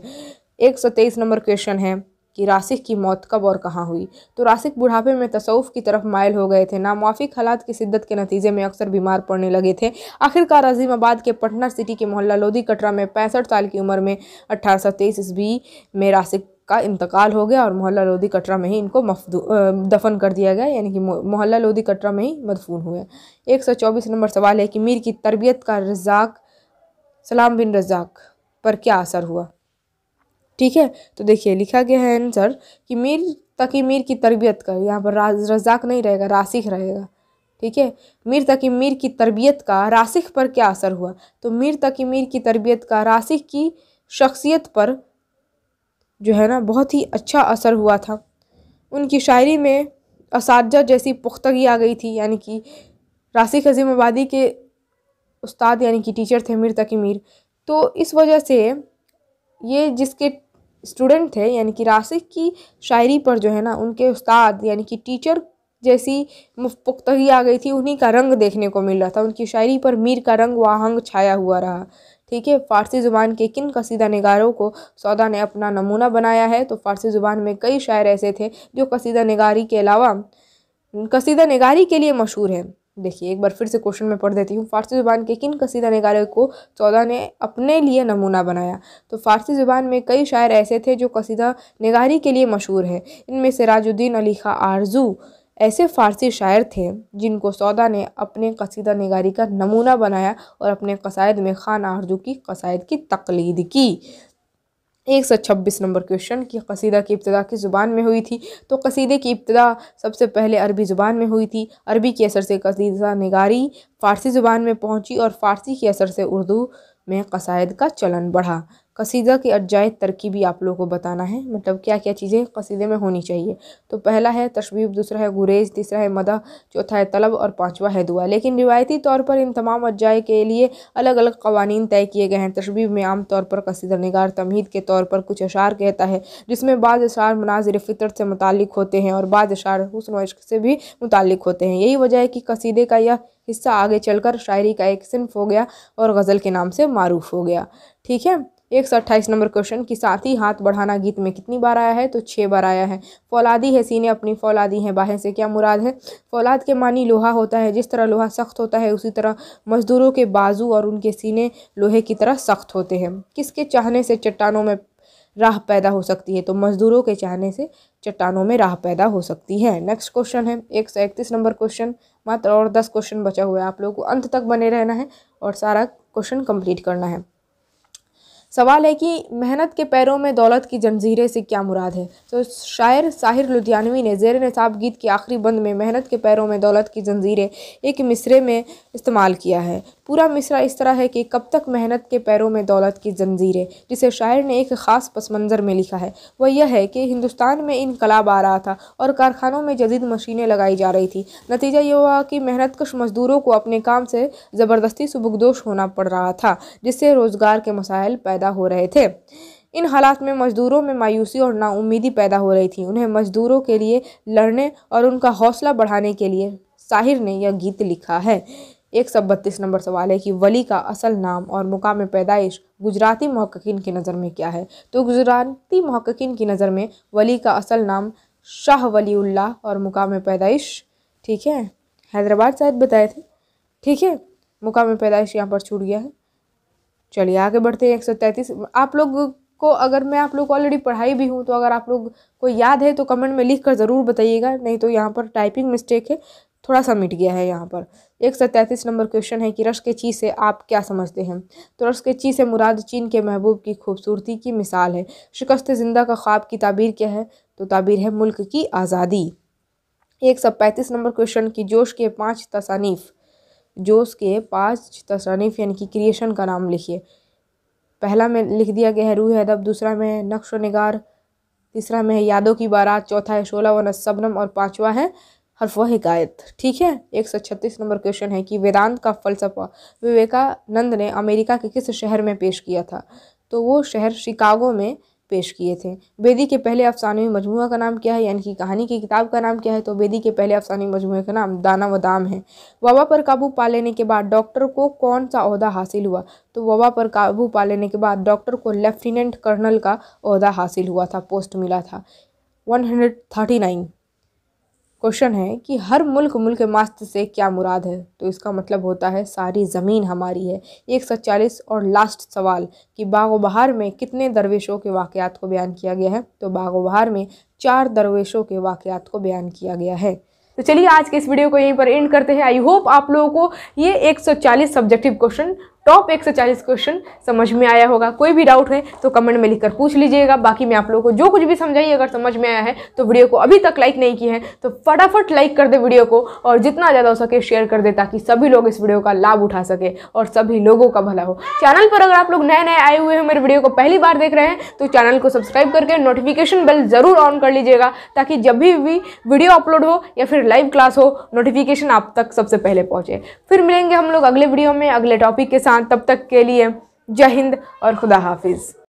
एक सौ तेईस नंबर क्वेश्चन है कि रासिक की मौत कब और कहाँ हुई तो रासिक बुढ़ापे में तसवुफ़ की तरफ मायल हो गए थे नामवाफिक हालात की शिद्दत के नतीजे में अक्सर बीमार पड़ने लगे थे आखिरकार अजीमाबाद के पटना सिटी के मोहल्ला लोधी कटरा में पैंसठ साल की उम्र में अठारह सौ तेईस ईस्वी में रासिक का इंतकाल हो गया और मोहल्ला लोधी कटरा में ही इनको मफदू दफन कर दिया गया यानी कि मोहल्ला लोधी कटरा में ही मदफून हुए एक सौ चौबीस नंबर सवाल है कि मीर की तरबियत का रजाक सलाम बिन रजाक पर क्या असर हुआ ठीक है तो देखिए लिखा गया है आंसर कि मीर तकी मीर की तरबियत का यहाँ पर रजाक नहीं रहेगा रासिक रहेगा ठीक है मीर तकी मीर की तरबियत का रासिक पर क्या असर हुआ तो मीर तकी मीर की तरबियत का रासिक की शख्सियत पर जो है ना बहुत ही अच्छा असर हुआ था उनकी शायरी में इसाजा जैसी पुख्तगी आ गई थी यानी कि रासिक हज़ीम आबादी के उस्ताद यानी कि टीचर थे मीर तकी मीर तो इस वजह से ये जिसके स्टूडेंट थे यानी कि रासिक की शायरी पर जो है ना उनके उस्ताद यानी कि टीचर जैसी पुख्तगी आ गई थी उन्हीं का रंग देखने को मिल रहा था उनकी शायरी पर मीर का रंग वाहंग छाया हुआ रहा ठीक है फ़ारसी ज़ुबान के किन कसीदा नगारों को सौदा ने अपना नमूना बनाया है तो फ़ारसी ज़ुबान में कई शायर ऐसे थे जो कसीदा नगारी के अलावा कसीदा नगारी के लिए मशहूर हैं देखिए एक बार फिर से क्वेश्चन में पढ़ देती हूँ फ़ारसी ज़ुबान के किन कसीदा नगारों को सौदा ने अपने लिए नमूना बनाया तो फ़ारसी ज़ुबान में कई शायर ऐसे थे जो कसीदा नगारी के लिए मशहूर हैं इनमें सिराजुद्दीन अली खा आरजू ऐसे फ़ारसी शायर थे जिनको सौदा ने अपने कसीदा निगारी का नमूना बनाया और अपने कसायद में खान आरजू की कसायद की तकलीद की एक सौ छब्बीस नंबर क्वेश्चन की कसीदा की इब्तदा किस ज़ुबान में हुई थी तो कसीदे की इब्तदा सबसे पहले अरबी ज़ुबान में हुई थी अरबी के असर से कसीदा निगारी फ़ारसी ज़ुबान में पहुंची और फ़ारसी के असर से उर्दू में कसायद का चलन बढ़ा कसीदा की अज्जाय भी आप लोगों को बताना है मतलब क्या क्या चीज़ें कसीदे में होनी चाहिए तो पहला है तशवीब दूसरा है गुरेज तीसरा है मदा चौथा है तलब और पाँचवा है दुआ लेकिन रिवायती तौर पर इन तमाम अज्जाय के लिए अलग अलग कवानीन तय किए गए हैं तशवीब में आम तौर पर कसीदा नगार तमहीद के तौर पर कुछ अशार कहता है जिसमें बाद अशार मनाजिर फितरत से मुतक होते हैं और बाद अशार हुसन इश्क से भी मुतक होते हैं यही वजह है कि कसीदे का यह हिस्सा आगे चलकर शायरी का एक सिंफ हो गया और गज़ल के नाम से मरूफ़ हो गया ठीक है एक नंबर क्वेश्चन कि साथी हाथ बढ़ाना गीत में कितनी बार आया है तो छः बार आया है फौलादी है सीने अपनी फौलादी है बाहें से क्या मुराद है फौलाद के मानी लोहा होता है जिस तरह लोहा सख्त होता है उसी तरह मजदूरों के बाजू और उनके सीने लोहे की तरह सख्त होते हैं किसके चाहने से चट्टानों में राह पैदा हो सकती है तो मजदूरों के चाहने से चट्टानों में राह पैदा हो सकती है नेक्स्ट क्वेश्चन है एक सौ इकतीस नंबर क्वेश्चन मात्र और दस क्वेश्चन बचा हुआ है आप लोगों को अंत तक बने रहना है और सारा क्वेश्चन कंप्लीट करना है सवाल है कि मेहनत के पैरों में दौलत की जंजीरें से क्या मुराद है तो शायर साहिर लुधियानवी ने जेर नसाब गीत के आखिरी बंद में मेहनत के पैरों में दौलत की जंजीरें एक मिसरे में इस्तेमाल किया है पूरा मिसरा इस तरह है कि कब तक मेहनत के पैरों में दौलत की जंजीरें जिसे शायर ने एक ख़ास पस मंज़र में लिखा है वह यह है कि हिंदुस्तान में इनकलाब आ रहा था और कारखानों में जदीद मशीनें लगाई जा रही थी नतीजा ये हुआ कि मेहनत कश मज़दूरों को अपने काम से ज़बरदस्ती सुबुकदोश होना पड़ रहा था जिससे रोज़गार के मसाइल पैदा हो रहे थे इन हालात में मज़दूरों में मायूसी और नाउमीदी पैदा हो रही थी उन्हें मज़दूरों के लिए लड़ने और उनका हौसला बढ़ाने के लिए साहिर ने यह गीत लिखा है एक सौ बत्तीस नंबर सवाल है कि वली का असल नाम और मुकाम पैदाइश गुजराती महक्कीन की नज़र में क्या है तो गुजराती महक्कीन की नज़र में वली का असल नाम शाह वली और मुकाम पैदाइश ठीक है हैदराबाद शायद बताए थे ठीक है मुकाम पैदाइश यहाँ पर छूट गया है चलिए आगे बढ़ते हैं एक सौ तैंतीस आप लोग को अगर मैं आप लोग को ऑलरेडी पढ़ाई भी हूँ तो अगर आप लोग को याद है तो कमेंट में लिख कर ज़रूर बताइएगा नहीं तो यहाँ पर टाइपिंग मिस्टेक है थोड़ा सा मिट गया है यहाँ पर एक सौ तैंतीस नंबर क्वेश्चन है कि रश के ची से आप क्या समझते हैं तो रश के ची से मुराद चीन के महबूब की खूबसूरती की मिसाल है शिकस्त ज़िंदा का ख्वाब की ताबीर क्या है तो ताबीर है मुल्क की आज़ादी एक सौ पैंतीस नंबर क्वेश्चन की जोश के पाँच तसानीफ़ जोश के पाँच तसानीफ़ यानी कि क्रिएशन का नाम लिखिए पहला में लिख दिया गया है रूह अदब दूसरा में है नक्श नगार तीसरा में है यादों की बारात चौथा है शोला व सबनम और पाँचवा है हरफ हिकायत ठीक है एक सौ छत्तीस नंबर क्वेश्चन है कि वेदांत का फ़लसफ़ा विवेकानंद ने अमेरिका के किस शहर में पेश किया था तो वो शहर शिकागो में पेश किए थे बेदी के पहले अफसानवी मजमू का नाम क्या है यानी कि कहानी की किताब का नाम क्या है तो बेदी के पहले अफसानवी मजमू का नाम दाना व दाम है वबा पर काबू पा लेने के बाद डॉक्टर को कौन सा अहदा हासिल हुआ तो वबा पर काबू पा लेने के बाद डॉक्टर को लेफ्टिनेंट कर्नल का अहदा हासिल हुआ था पोस्ट मिला था one hundred thirty nine question है कि हर मुल्क मुल्क मास्त से क्या मुराद है तो इसका मतलब होता है सारी ज़मीन हमारी है एक सौ चालीस और लास्ट सवाल कि बाग बहार में कितने दरवेशों के वाक़ात को बयान किया गया है तो बाग बहार में चार दरवेशों के वाक़ात को बयान किया गया है तो चलिए आज के इस वीडियो को यहीं पर एंड करते हैं आई होप आप लोगों को ये 140 सब्जेक्टिव क्वेश्चन टॉप एक सौ चालीस क्वेश्चन समझ में आया होगा कोई भी डाउट है तो कमेंट में लिखकर पूछ लीजिएगा बाकी मैं आप लोगों को जो कुछ भी समझाइए अगर समझ में आया है तो वीडियो को अभी तक लाइक नहीं किया है तो फटाफट लाइक कर दे वीडियो को और जितना ज़्यादा हो सके शेयर कर दे ताकि सभी लोग इस वीडियो का लाभ उठा सके और सभी लोगों का भला हो चैनल पर अगर आप लोग नए नए आए हुए हैं मेरे वीडियो को पहली बार देख रहे हैं तो चैनल को सब्सक्राइब करके नोटिफिकेशन बेल ज़रूर ऑन कर लीजिएगा ताकि जब भी भी वीडियो अपलोड हो या फिर लाइव क्लास हो नोटिफिकेशन आप तक सबसे पहले पहुँचे फिर मिलेंगे हम लोग अगले वीडियो में अगले टॉपिक के साथ तब तक के लिए जय हिंद और खुदा हाफिज़